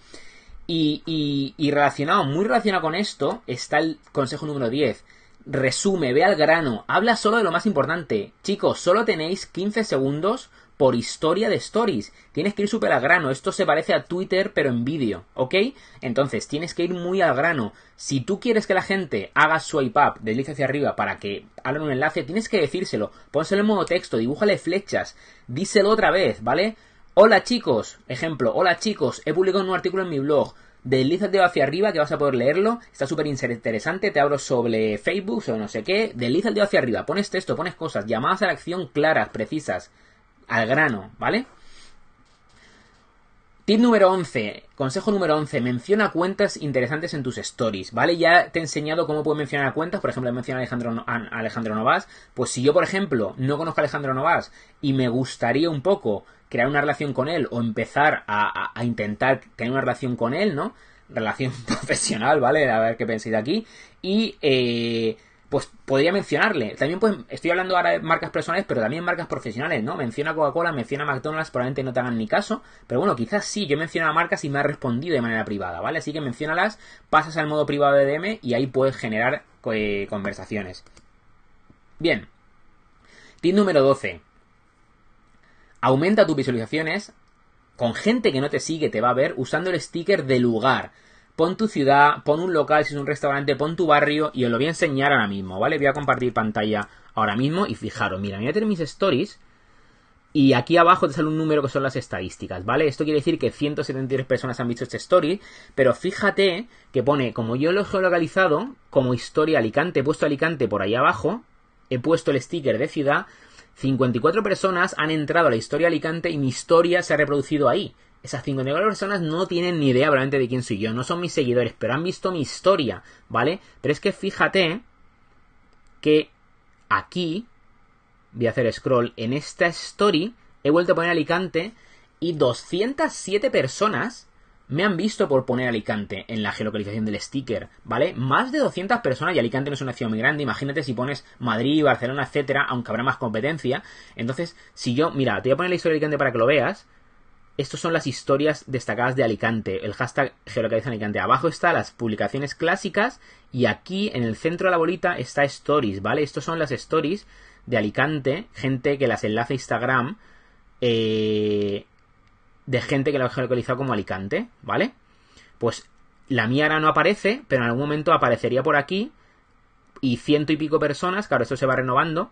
y relacionado, muy relacionado con esto, está el consejo número 10 resume, ve al grano, habla solo de lo más importante. Chicos, solo tenéis 15 segundos por historia de stories. Tienes que ir súper al grano. Esto se parece a Twitter, pero en vídeo, ¿ok? Entonces, tienes que ir muy al grano. Si tú quieres que la gente haga swipe up, deslice hacia arriba para que hagan un enlace, tienes que decírselo. Pónselo en modo texto, dibújale flechas, díselo otra vez, ¿vale? Hola chicos, ejemplo, hola chicos, he publicado un artículo en mi blog dedo hacia arriba que vas a poder leerlo. Está súper interesante. Te hablo sobre Facebook, o no sé qué. Desliza el dedo hacia arriba. Pones texto, pones cosas. Llamadas a la acción claras, precisas. Al grano, ¿vale? Tip número 11, consejo número 11, menciona cuentas interesantes en tus stories, ¿vale? Ya te he enseñado cómo puedes mencionar cuentas, por ejemplo, he mencionado a Alejandro, a Alejandro Novas, pues si yo, por ejemplo, no conozco a Alejandro Novas y me gustaría un poco crear una relación con él o empezar a, intentar tener una relación con él, ¿no? Relación (laughs) profesional, ¿vale? A ver qué pensáis aquí. Y eh, pues podría mencionarle. También pues estoy hablando ahora de marcas personales, pero también marcas profesionales, ¿no? Menciona Coca-Cola, menciona McDonald's, probablemente no te hagan ni caso, pero bueno, quizás sí, yo menciono a marcas y me ha respondido de manera privada, ¿vale? Así que menciónalas, pasas al modo privado de DM y ahí puedes generar eh, conversaciones. Bien. Tip número 12 aumenta tus visualizaciones con gente que no te sigue, te va a ver usando el sticker de lugar. Pon tu ciudad, pon un local, si es un restaurante, pon tu barrio y os lo voy a enseñar ahora mismo, ¿vale? Voy a compartir pantalla ahora mismo y fijaros, mira, voy a tener mis stories y aquí abajo te sale un número que son las estadísticas, ¿vale? Esto quiere decir que 173 personas han visto este story, pero fíjate que pone, como yo lo he localizado, como historia Alicante, he puesto Alicante por ahí abajo, he puesto el sticker de ciudad 54 personas han entrado a la historia Alicante y mi historia se ha reproducido ahí. Esas 54 personas no tienen ni idea realmente de quién soy yo, no son mis seguidores, pero han visto mi historia, ¿vale? Pero es que fíjate que aquí, voy a hacer scroll, en esta story he vuelto a poner Alicante y 207 personas me han visto por poner Alicante en la geolocalización del sticker, ¿vale? Más de 200 personas y Alicante no es una ciudad muy grande. Imagínate si pones Madrid, Barcelona, etcétera, aunque habrá más competencia. Entonces, si yo, mira, te voy a poner la historia de Alicante para que lo veas. Estas son las historias destacadas de Alicante, el hashtag geolocaliza Alicante. Abajo están las publicaciones clásicas y aquí en el centro de la bolita está Stories, ¿vale? Estos son las Stories de Alicante, gente que las enlaza a Instagram. Eh, de gente que lo ha geolocalizado como Alicante, ¿vale? Pues la mía ahora no aparece, pero en algún momento aparecería por aquí y ciento y pico personas, claro, esto se va renovando,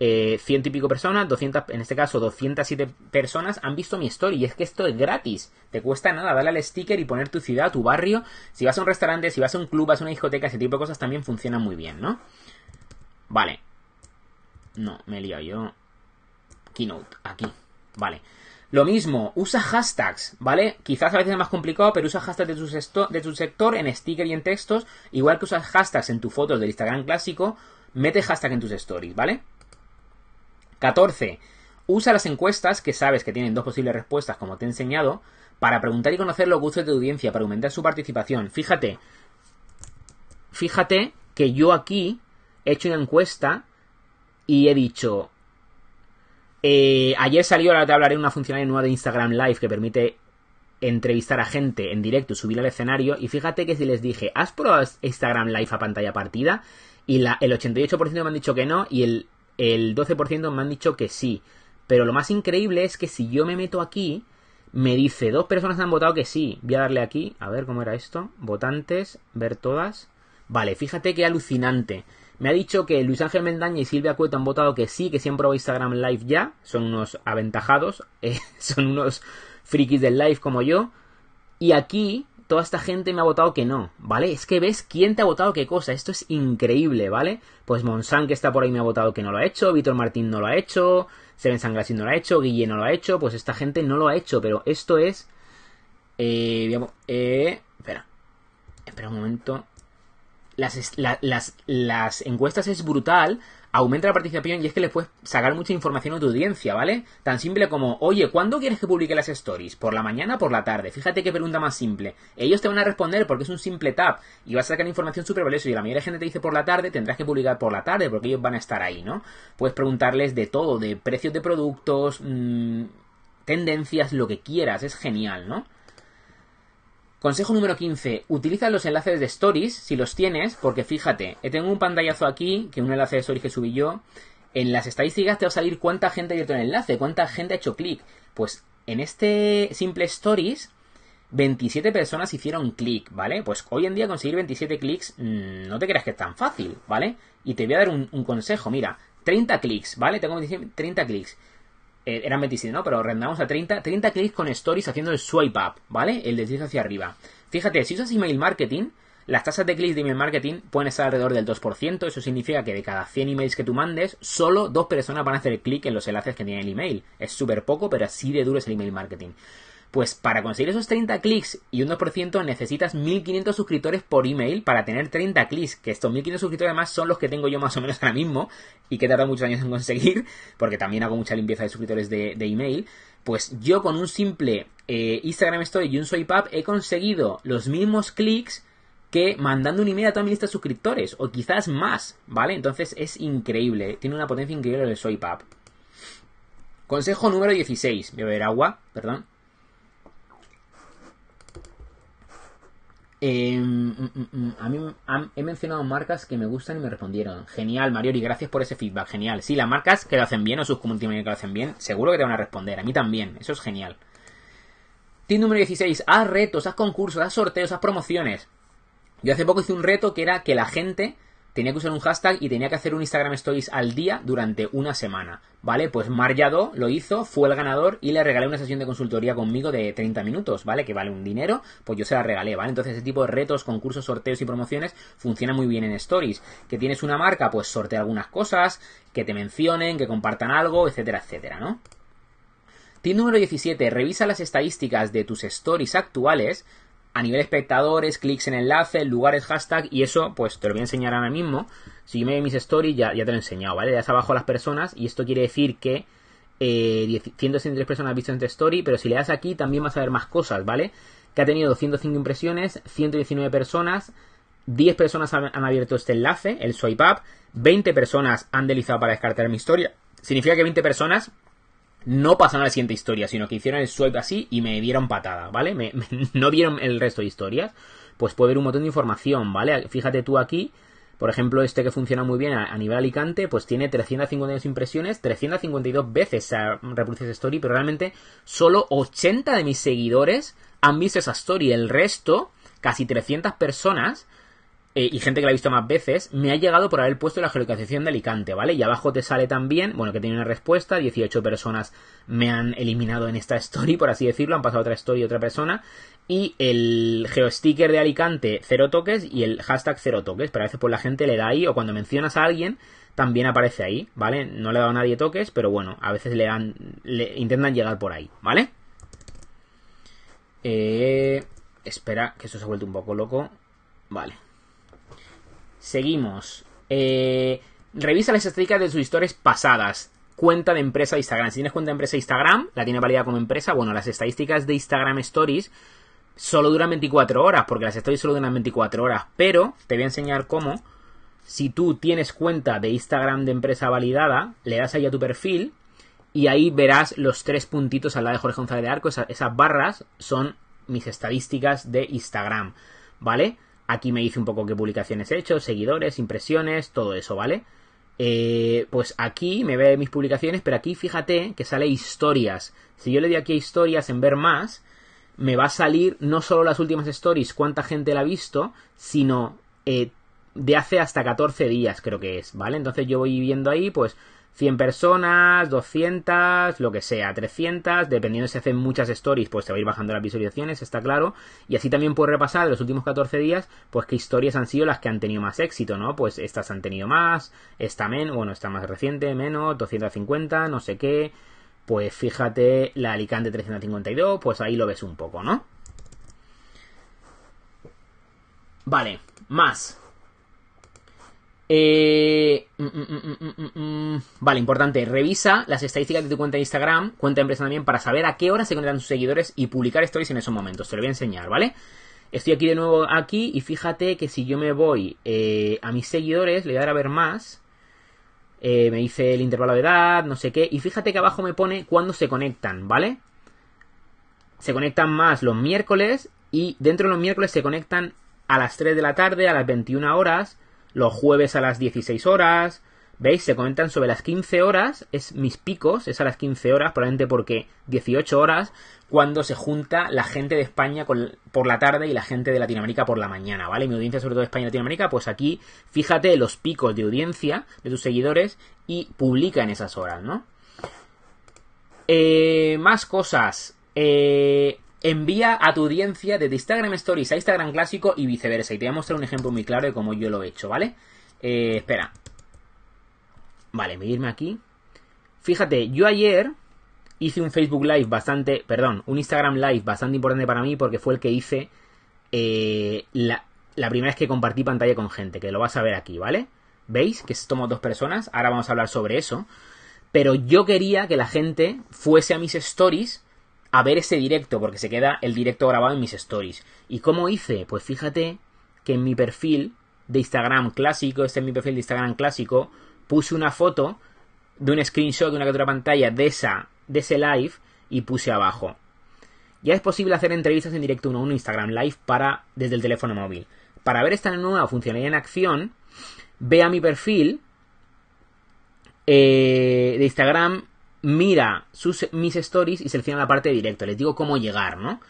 eh, ciento y pico personas, 200, en este caso 207 personas han visto mi story. Y es que esto es gratis. Te cuesta nada darle al sticker y poner tu ciudad, tu barrio. Si vas a un restaurante, si vas a un club, vas a una discoteca, ese tipo de cosas también funcionan muy bien, ¿no? Vale. No, me he liado yo. Keynote, aquí. Vale. Lo mismo, usa hashtags, ¿vale? Quizás a veces es más complicado, pero usa hashtags de tu, de tu sector en sticker y en textos, igual que usas hashtags en tus fotos del Instagram clásico, mete hashtag en tus stories, ¿vale? 14. Usa las encuestas, que sabes que tienen dos posibles respuestas, como te he enseñado, para preguntar y conocer los gustos de tu audiencia, para aumentar su participación. Fíjate, fíjate que yo aquí he hecho una encuesta y he dicho, eh, ayer salió, ahora te hablaré, una funcionalidad nueva de Instagram Live que permite entrevistar a gente en directo, subir al escenario. Y fíjate que si les dije, ¿has probado Instagram Live a pantalla partida? Y el 88% me han dicho que no y el, el 12% me han dicho que sí. Pero lo más increíble es que si yo me meto aquí, me dice, dos personas han votado que sí. Voy a darle aquí, a ver cómo era esto. Votantes, ver todas. Vale, fíjate qué alucinante. Me ha dicho que Luis Ángel Mendaña y Silvia Cueto han votado que sí, que siempre han Instagram Live ya. Son unos aventajados, (laughs) eh, son unos frikis del live como yo. Y aquí toda esta gente me ha votado que no, ¿vale? Es que ves quién te ha votado qué cosa. Esto es increíble, ¿vale? Pues Monsán que está por ahí, me ha votado que no lo ha hecho. Víctor Martín no lo ha hecho. Seven Sanglasin no lo ha hecho. Guille no lo ha hecho. Pues esta gente no lo ha hecho, pero esto es... Eh, digamos, eh, espera. Espera un momento las, encuestas es brutal, aumenta la participación y es que le puedes sacar mucha información a tu audiencia, ¿vale? Tan simple como, oye, ¿cuándo quieres que publique las stories? ¿Por la mañana o por la tarde? Fíjate qué pregunta más simple. Ellos te van a responder porque es un simple tap y vas a sacar información súper valiosa. Y la mayoría de gente te dice por la tarde, tendrás que publicar por la tarde porque ellos van a estar ahí, ¿no? Puedes preguntarles de todo, de precios de productos, mm, tendencias, lo que quieras, es genial, ¿no? Consejo número 15. Utiliza los enlaces de stories si los tienes, porque fíjate, eh, tengo un pantallazo aquí, que un enlace de stories que subí yo. En las estadísticas te va a salir cuánta gente ha abierto el enlace, cuánta gente ha hecho clic. Pues en este simple stories, 27 personas hicieron clic, ¿vale? Pues hoy en día conseguir 27 clics mm, no te creas que es tan fácil, ¿vale? Y te voy a dar un, un consejo, mira, 30 clics, ¿vale? Tengo 30 clics. Era eh, eran 27, ¿no? Pero rendamos a 30, 30 clics con stories haciendo el swipe up, ¿vale? El desliz hacia arriba. Fíjate, si usas email marketing, las tasas de clics de email marketing pueden estar alrededor del 2%, eso significa que de cada 100 emails que tú mandes, solo dos personas van a hacer clic en los enlaces que tiene el email. Es súper poco, pero así de duro es el email marketing. Pues para conseguir esos 30 clics y un 1% necesitas 1500 suscriptores por email para tener 30 clics, que estos 1500 suscriptores además son los que tengo yo más o menos ahora mismo y que he tardado muchos años en conseguir, porque también hago mucha limpieza de suscriptores de, email. Pues yo con un simple eh, Instagram Story y un Swipe Up he conseguido los mismos clics que mandando un email a toda mi lista de suscriptores, o quizás más, ¿vale? Entonces es increíble, eh, tiene una potencia increíble el Swipe Up. Consejo número 16, beber agua, perdón. Em, mm, mm, mm, a mí he mencionado marcas que me gustan y me respondieron. Genial, Mariori, gracias por ese feedback. Genial. Sí, las marcas que lo hacen bien o sus comunitarios que lo hacen bien, seguro que te van a responder. A mí también. Eso es genial. Tip número 16. Haz retos, haz concursos, haz sorteos, haz promociones. Yo hace poco hice un reto que era que la gente tenía que usar un hashtag y tenía que hacer un Instagram Stories al día durante una semana. ¿Vale? Pues Mar lo hizo, fue el ganador y le regalé una sesión de consultoría conmigo de 30 minutos, ¿vale? Que vale un dinero, pues yo se la regalé, ¿vale? Entonces ese tipo de retos, concursos, sorteos y promociones funciona muy bien en Stories. Que tienes una marca, pues sortea algunas cosas, que te mencionen, que compartan algo, etcétera, etcétera, ¿no? Tip número 17. Revisa las estadísticas de tus stories actuales a nivel espectadores, clics en enlaces, lugares, hashtag, y eso, pues te lo voy a enseñar ahora mismo. Si me mis stories, ya, te lo he enseñado, ¿vale? Le das abajo las personas, y esto quiere decir que eh, personas han visto este story, pero si le das aquí también vas a ver más cosas, ¿vale? Que ha tenido 205 impresiones, 119 personas, 10 personas han, han abierto este enlace, el swipe up, 20 personas han deslizado para descartar mi historia. Significa que 20 personas no pasaron a la siguiente historia, sino que hicieron el swipe así y me dieron patada, ¿vale? (laughs) no vieron el resto de historias. Pues puede haber un montón de información, ¿vale? Fíjate tú aquí, por ejemplo, este que funciona muy bien a, nivel Alicante, pues tiene 352 impresiones, 352 veces se reproduce esa story, pero realmente solo 80 de mis seguidores han visto esa story. El resto, casi 300 personas, eh, y gente que la ha visto más veces, me ha llegado por haber puesto la geolocalización de Alicante, ¿vale? Y abajo te sale también, bueno, que tiene una respuesta, 18 personas me han eliminado en esta (laughs) story, por así decirlo, han pasado otra story otra persona, y el geosticker de Alicante, cero toques, y el hashtag cero toques, pero a veces por pues la gente le da ahí, o cuando mencionas a alguien, también aparece ahí, ¿vale? No le ha dado a nadie toques, pero bueno, a veces le dan, intentan llegar por ahí, ¿vale? Eh, espera, que esto se ha vuelto un poco loco. Vale. Seguimos. Eh, revisa las estadísticas de sus historias pasadas. Cuenta de empresa de Instagram. Si tienes cuenta de empresa de Instagram, la tiene validada como empresa. Bueno, las estadísticas de Instagram Stories solo duran 24 horas, porque las stories solo duran 24 horas. Pero te voy a enseñar cómo. Si tú tienes cuenta de Instagram de empresa validada, le das ahí a tu perfil y ahí verás los tres puntitos al lado de Jorge González de Arco. esas barras son mis estadísticas de Instagram. ¿Vale? Aquí me dice un poco qué publicaciones he hecho, seguidores, impresiones, todo eso, ¿vale? Eh, pues aquí me ve mis publicaciones, pero aquí fíjate que sale historias. Si yo le doy aquí a historias en ver más, me va a salir no solo las últimas stories, cuánta gente la ha visto, sino eh, de hace hasta 14 días, creo que es, ¿vale? Entonces yo voy viendo ahí, pues 100 personas, 200, lo que sea, 300, dependiendo si hacen muchas stories, pues te va a ir bajando las visualizaciones, está claro. Y así también puedes repasar de los últimos 14 días, pues qué historias han sido las que han tenido más éxito, ¿no? Pues estas han tenido más, esta menos, bueno, esta más reciente, menos, 250, no sé qué. Pues fíjate, la Alicante 352, pues ahí lo ves un poco, ¿no? Vale, más. Eh, mm, mm, mm, vale, importante. Revisa las estadísticas de tu cuenta de Instagram, cuenta de empresa también, para saber a qué hora se conectan sus seguidores y publicar stories en esos momentos. Te lo voy a enseñar, ¿vale? Estoy aquí de nuevo aquí y fíjate que si yo me voy eh, a mis seguidores, le voy a dar a ver más. Eh, me dice el intervalo de edad, no sé qué. Y fíjate que abajo me pone cuándo se conectan, ¿vale? Se conectan más los miércoles y dentro de los miércoles se conectan a las 3 de la tarde, a las 21 horas los jueves a las 16 horas. ¿Veis? Se comentan sobre las 15 horas, es mis picos, es a las 15 horas, probablemente porque 18 horas, cuando se junta la gente de España con, por la tarde y la gente de Latinoamérica por la mañana, ¿vale? Mi audiencia, sobre todo de España y Latinoamérica, pues aquí fíjate los picos de audiencia de tus seguidores y publica en esas horas, ¿no? Eh, más cosas. Eh, envía a tu audiencia desde Instagram Stories a Instagram Clásico y viceversa. Y te voy a mostrar un ejemplo muy claro de cómo yo lo he hecho, ¿vale? Eh, espera. Vale, me irme aquí. Fíjate, yo ayer hice un Facebook Live bastante, perdón, un Instagram Live bastante importante para mí porque fue el que hice eh, la, la primera vez que compartí pantalla con gente, que lo vas a ver aquí, ¿vale? ¿Veis? Que somos dos personas, ahora vamos a hablar sobre eso. Pero yo quería que la gente fuese a mis stories a ver ese directo, porque se queda el directo grabado en mis stories. ¿Y cómo hice? Pues fíjate que en mi perfil de Instagram clásico, este es mi perfil de Instagram clásico, puse una foto de un screenshot de una otra pantalla de esa, de ese live y puse abajo. Ya es posible hacer entrevistas en directo uno a Instagram Live para desde el teléfono móvil. Para ver esta nueva funcionalidad en acción, ve a mi perfil eh, de Instagram mira sus, mis stories y selecciona la parte de directo. Les digo cómo llegar, ¿no?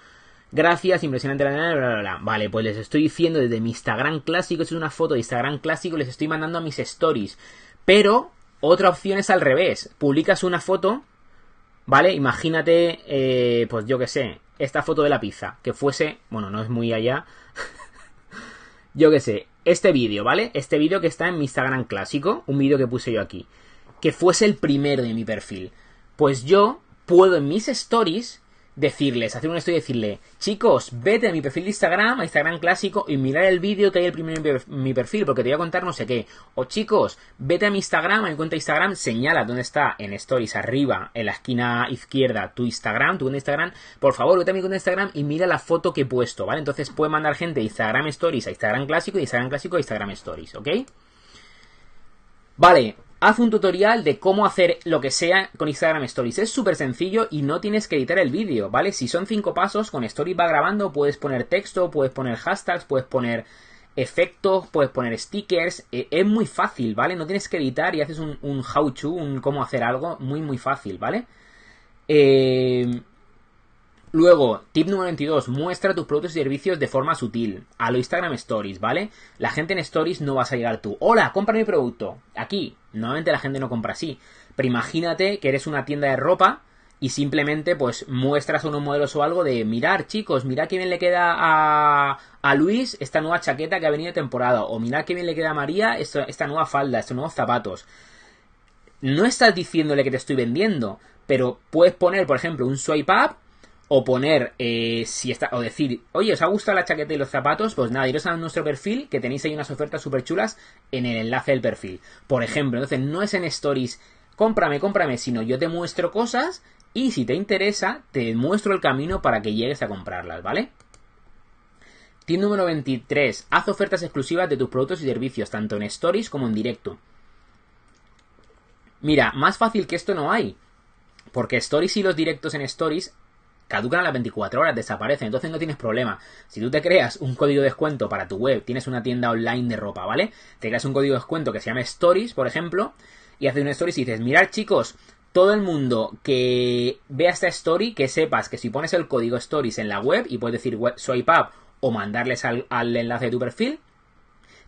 Gracias, impresionante, la bla, bla, bla. Vale, pues les estoy diciendo desde mi Instagram clásico, es una foto de Instagram clásico, les estoy mandando a mis stories. Pero otra opción es al revés. Publicas una foto, ¿vale? Imagínate, eh, pues yo qué sé, esta foto de la pizza, que fuese, bueno, no es muy allá. (laughs) yo qué sé, este vídeo, ¿vale? Este vídeo que está en mi Instagram clásico, un vídeo que puse yo aquí que fuese el primero de mi perfil. Pues yo puedo en mis stories decirles, hacer un estudio y decirle, chicos, vete a mi perfil de Instagram, a Instagram clásico, y mirar el vídeo que hay el primero en mi perfil, porque te voy a contar no sé qué. O chicos, vete a mi Instagram, a mi cuenta de Instagram, señala dónde está en Stories arriba, en la esquina izquierda, tu Instagram, tu cuenta de Instagram. Por favor, vete a mi cuenta de Instagram y mira la foto que he puesto, ¿vale? Entonces puede mandar gente de Instagram Stories a Instagram clásico, y Instagram clásico a Instagram Stories, ¿ok? Vale, haz un tutorial de cómo hacer lo que sea con Instagram Stories. Es súper sencillo y no tienes que editar el vídeo, ¿vale? Si son cinco pasos, con Stories va grabando, puedes poner texto, puedes poner hashtags, puedes poner efectos, puedes poner stickers. Eh, es muy fácil, ¿vale? No tienes que editar y haces un, un how to, un cómo hacer algo muy, muy fácil, ¿vale? Eh, Luego, tip número 22, muestra tus productos y servicios de forma sutil, a lo Instagram Stories, ¿vale? La gente en Stories no vas a llegar tú, hola, compra mi producto, aquí. Normalmente la gente no compra así, pero imagínate que eres una tienda de ropa y simplemente pues muestras unos modelos o algo de, mirar chicos, mirad qué bien le queda a, a Luis esta nueva chaqueta que ha venido de temporada, o mirad qué bien le queda a María esta, esta nueva falda, estos nuevos zapatos. No estás diciéndole que te estoy vendiendo, pero puedes poner, por ejemplo, un swipe up o poner eh, si está o decir oye os ha gustado la chaqueta y los zapatos pues nada iros a nuestro perfil que tenéis ahí unas ofertas súper chulas en el enlace del perfil por ejemplo entonces no es en stories cómprame cómprame sino yo te muestro cosas y si te interesa te muestro el camino para que llegues a comprarlas vale Tip número 23. Haz ofertas exclusivas de tus productos y servicios, tanto en stories como en directo. Mira, más fácil que esto no hay. Porque stories y los directos en stories caducan a las 24 horas, desaparecen, entonces no tienes problema. Si tú te creas un código de descuento para tu web, tienes una tienda online de ropa, ¿vale? Te creas un código de descuento que se llama Stories, por ejemplo, y haces un Stories y dices, mirad chicos, todo el mundo que vea esta story, que sepas que si pones el código Stories en la web y puedes decir soy pub o mandarles al, enlace de tu perfil,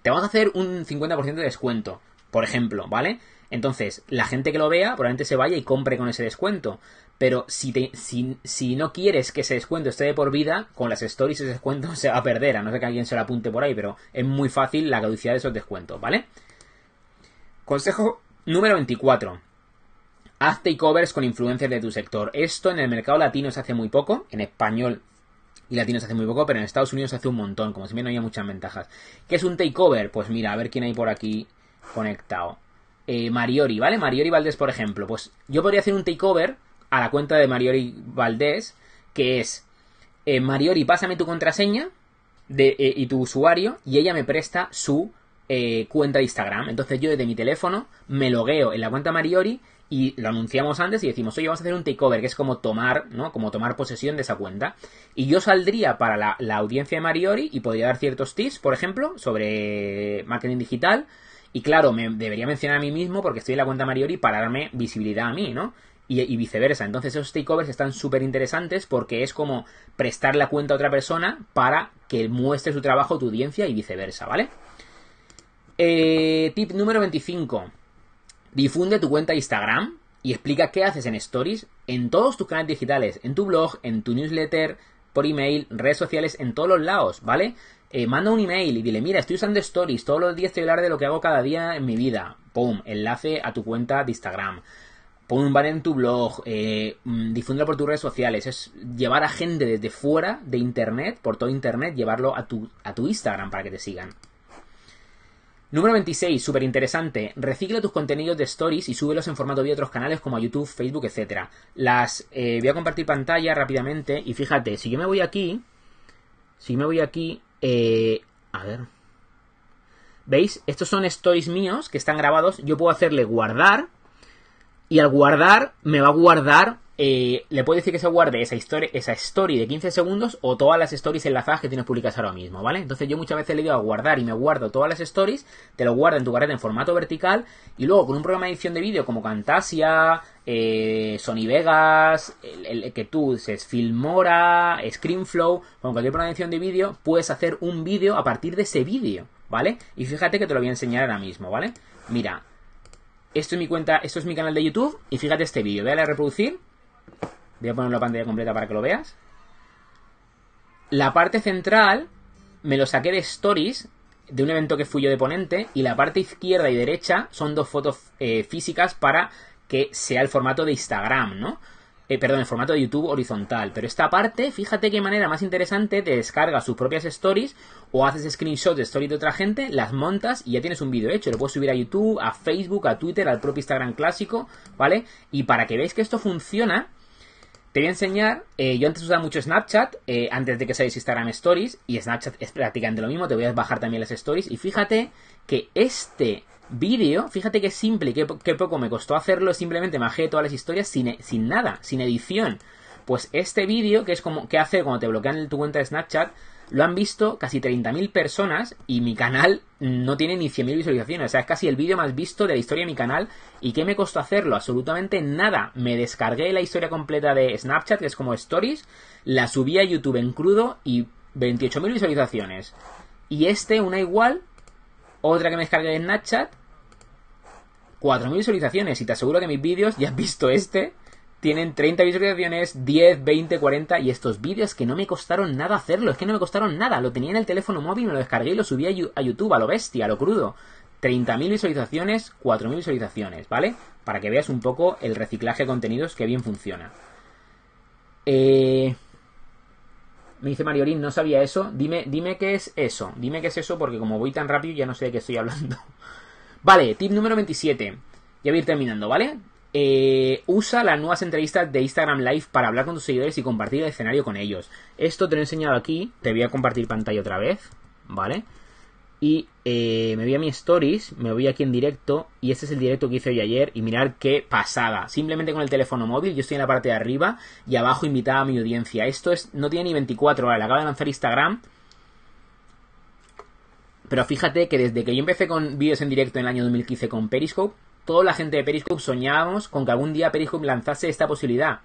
te vas a hacer un 50% de descuento, por ejemplo, ¿vale? Entonces, la gente que lo vea probablemente se vaya y compre con ese descuento pero si, no quieres que ese descuento esté de por vida, con las stories ese descuento (laughs) se va a perder, a no ser que alguien se lo apunte por ahí, pero es muy fácil la caducidad de esos descuentos, ¿vale? Consejo número 24. Haz takeovers con influencers de tu sector. Esto en el mercado latino se hace muy poco, en español y latino se hace muy poco, pero en Estados Unidos se hace un montón, como si bien no había muchas ventajas. ¿Qué es un takeover? Pues mira, a ver quién hay por aquí conectado. Eh, Mariori, ¿vale? Mariori Valdés, por ejemplo. Pues yo podría hacer un takeover a la cuenta de Mariori Valdés, que es eh, Mariori, pásame tu contraseña de, eh, y tu usuario, y ella me presta su eh, cuenta de Instagram. Entonces yo desde mi teléfono me logueo en la cuenta Mariori y lo anunciamos antes y decimos, oye, vamos a hacer un takeover, que es como tomar, ¿no? Como tomar posesión de esa cuenta. Y yo saldría para la, la audiencia de Mariori y podría dar ciertos tips, por ejemplo, sobre marketing digital. Y claro, me debería mencionar a mí mismo porque estoy en la cuenta Mariori para darme visibilidad a mí, ¿no? y, viceversa. Entonces esos takeovers están súper interesantes porque es como prestar la cuenta a otra persona para que muestre su trabajo tu audiencia y viceversa, ¿vale? Eh, tip número 25. Difunde tu cuenta de Instagram y explica qué haces en Stories en todos tus canales digitales, en tu blog, en tu newsletter, por email, redes sociales, en todos los lados, ¿vale? Eh, manda un email y dile, mira, estoy usando Stories, todos los días estoy hablando hablar de lo que hago cada día en mi vida. ¡Pum! Enlace a tu cuenta de Instagram pon un banner en tu blog, eh, mm, por tus redes sociales, es llevar a gente desde fuera de internet, por todo internet, llevarlo a tu, Instagram para que te sigan. Número 26, súper interesante. Recicla tus contenidos de stories y súbelos en formato de otros canales como YouTube, Facebook, etc. Las eh, voy a compartir pantalla rápidamente y fíjate, si yo me voy aquí, si me voy aquí, eh, a ver. ¿Veis? Estos son stories míos que están grabados. Yo puedo hacerle guardar y al guardar, me va a guardar. Eh, le puedo decir que se guarde esa, historia, esa story de 15 segundos o todas las stories enlazadas que tienes publicadas ahora mismo, ¿vale? Entonces yo muchas veces le digo a guardar y me guardo todas las stories, te lo guarda en tu carreta en formato vertical y luego con un programa de edición de vídeo como Camtasia, eh, Sony Vegas, que tú uses Filmora, ScreenFlow, con cualquier programa de edición de vídeo, puedes hacer un vídeo a partir de ese vídeo, ¿vale? Y fíjate que te lo voy a enseñar ahora mismo, ¿vale? Mira, esto es mi cuenta, esto es mi canal de YouTube. Y fíjate este vídeo. Voy a reproducir. Voy a poner la pantalla completa para que lo veas. La parte central me lo saqué de Stories, de un evento que fui yo de ponente. Y la parte izquierda y derecha son dos fotos eh, físicas para que sea el formato de Instagram, ¿no? Eh, perdón, en formato de YouTube horizontal. Pero esta parte, fíjate qué manera más interesante, te descarga sus propias stories o haces screenshots de stories de otra gente, las montas y ya tienes un vídeo hecho. Lo puedes subir a YouTube, a Facebook, a Twitter, al propio Instagram clásico, ¿vale? Y para que veáis que esto funciona, te voy a enseñar, eh, yo antes usaba mucho Snapchat, eh, antes de que seáis Instagram Stories, y Snapchat es prácticamente lo mismo, te voy a bajar también las Stories, y fíjate que este vídeo, fíjate qué simple, qué, qué, poco me costó hacerlo, simplemente bajé todas las historias sin, e-, sin nada, sin edición. Pues este vídeo, que es como que hace cuando te bloquean tu cuenta de Snapchat, lo han visto casi 30.000 personas y mi canal no tiene ni 100.000 visualizaciones. O sea, es casi el vídeo más visto de la historia de mi canal. ¿Y qué me costó hacerlo? Absolutamente nada. Me descargué la historia completa de Snapchat, que es como Stories, la subí a YouTube en crudo y 28.000 visualizaciones. Y este, una igual, otra que me descargué de Snapchat 4.000 visualizaciones y te aseguro que mis vídeos, ya has visto este, tienen 30 visualizaciones, 10, 20, 40 y estos vídeos que no me costaron nada hacerlo, es que no me costaron nada, lo tenía en el teléfono móvil, me lo descargué y lo subí a YouTube, a lo bestia, a lo crudo. 30.000 visualizaciones, 4.000 visualizaciones, ¿vale? Para que veas un poco el reciclaje de contenidos que bien funciona. Eh, me dice Mariorín, no sabía eso. Dime, dime qué es eso. Dime qué es eso porque como voy tan rápido ya no sé de qué estoy hablando. Vale, tip número 27. Ya voy a ir terminando, ¿vale? Eh, usa las nuevas entrevistas de Instagram Live para hablar con tus seguidores y compartir el escenario con ellos. Esto te lo he enseñado aquí. Te voy a compartir pantalla otra vez, ¿vale? Y eh, me voy a mi stories, me voy aquí en directo y este es el directo que hice hoy ayer y mirar qué pasada. Simplemente con el teléfono móvil, yo estoy en la parte de arriba y abajo invitada a mi audiencia. Esto es no tiene ni 24 horas, acaba de lanzar Instagram pero fíjate que desde que yo empecé con vídeos en directo en el año 2015 con Periscope, toda la gente de Periscope soñábamos con que algún día Periscope lanzase esta posibilidad.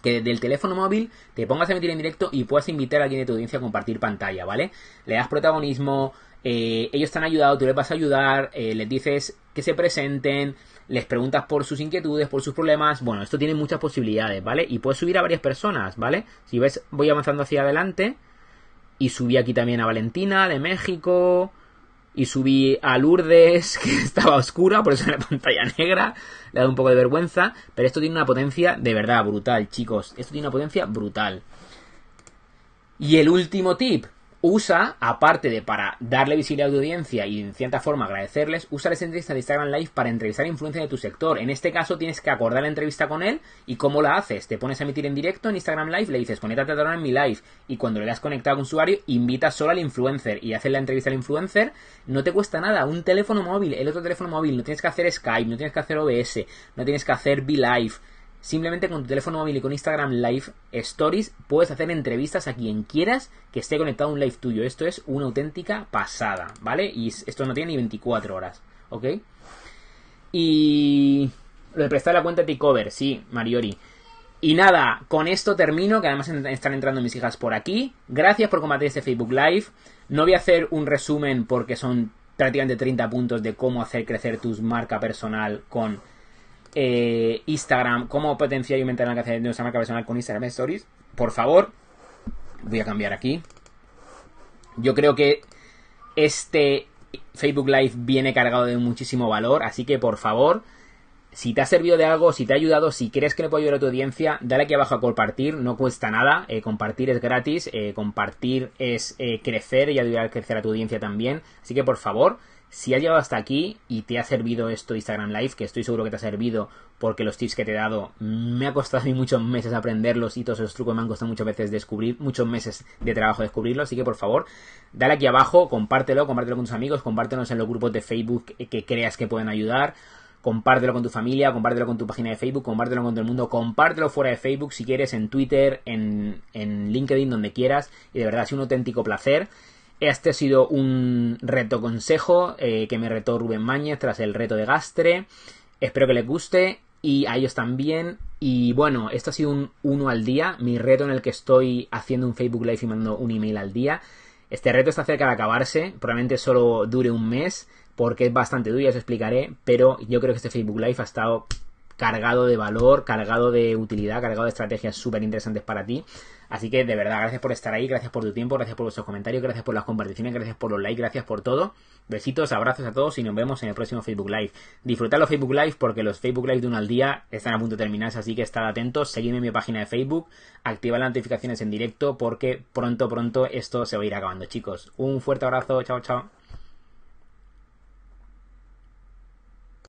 Que desde el teléfono móvil te pongas a emitir en directo y puedas invitar a alguien de tu audiencia a compartir pantalla, ¿vale? Le das protagonismo, eh, ellos te han ayudado, tú les vas a ayudar, eh, les dices que se presenten, les preguntas por sus inquietudes, por sus problemas. Bueno, esto tiene muchas posibilidades, ¿vale? Y puedes subir a varias personas, ¿vale? Si ves, voy avanzando hacia adelante. Y subí aquí también a Valentina de México. Y subí a Lourdes, (laughs) que estaba oscura, por eso en la pantalla negra. Le da un poco de vergüenza. Pero esto tiene una potencia de verdad brutal, chicos. Esto tiene una potencia brutal. Y el último tip, usa, aparte de para darle visibilidad a tu audiencia y en cierta forma agradecerles, usa la entrevista de Instagram Live para entrevistar influencia de tu sector. En este caso tienes que acordar la entrevista con él y cómo la haces. Te pones a emitir en directo en Instagram Live, le dices, conéctate a en mi live y cuando le has conectado a un usuario, invitas solo al influencer y haces la entrevista al influencer. No te cuesta nada, un teléfono móvil, el otro teléfono móvil, no tienes que hacer Skype, no tienes que hacer OBS, no tienes que hacer BeLive. Simplemente con tu teléfono móvil y con Instagram Live Stories puedes hacer entrevistas a quien quieras que esté conectado a un live tuyo. Esto es una auténtica pasada, ¿vale? Y esto no tiene ni 24 horas, ¿ok? Y lo de prestar la cuenta de Ticover, sí, Mariori. Y nada, con esto termino, que además están entrando mis hijas por aquí. Gracias por compartir este Facebook Live. No voy a hacer un resumen porque son prácticamente 30 puntos de cómo hacer crecer tu marca personal con eh, Instagram, cómo potenciar y aumentar la de nuestra marca personal con Instagram Stories. Por favor, voy a cambiar aquí. Yo creo que este Facebook Live viene cargado de muchísimo valor, así que por favor, si te ha servido de algo, si te ha ayudado, si crees que le puede ayudar a tu audiencia, dale aquí abajo a compartir, no cuesta nada, eh, compartir es gratis, eh, compartir es crecer y ayudar a crecer a tu audiencia también, así que por favor, si has llegado hasta aquí y te ha servido esto de Instagram Live, que estoy seguro que te ha servido porque los tips que te he dado me ha costado a mí muchos meses aprenderlos y todos esos trucos me han costado muchas veces descubrir, muchos meses de trabajo descubrirlos, así que por favor, dale aquí abajo, compártelo, compártelo con tus amigos, compártelo en los grupos de Facebook que, creas que pueden ayudar compártelo con tu familia, compártelo con tu página de Facebook, compártelo con todo el mundo, compártelo fuera de Facebook si quieres, en Twitter, en LinkedIn, donde quieras. Y de verdad, es un auténtico placer. Este ha sido un reto consejo eh, que me retó Rubén Mañez tras el reto de Gastre. Espero que les guste y a ellos también. Y bueno, esto ha sido un uno al día, mi reto en el que estoy haciendo un Facebook Live y mandando un email al día. Este reto está cerca de acabarse, probablemente solo dure un mes, porque es bastante duro, ya os explicaré, pero yo creo que este Facebook Live ha estado cargado de valor, cargado de utilidad, cargado de estrategias súper interesantes para ti. Así que de verdad, gracias por estar ahí, gracias por tu tiempo, gracias por vuestros comentarios, gracias por las comparticiones, gracias por los likes, gracias por todo. Besitos, abrazos a todos y nos vemos en el próximo Facebook Live. Disfrutad los Facebook Live porque los Facebook Live de un al día están a punto de terminarse, así que estad atentos, seguidme en mi página de Facebook, activa las notificaciones en directo porque pronto, pronto esto se va a ir acabando, chicos. Un fuerte abrazo, chao, chao.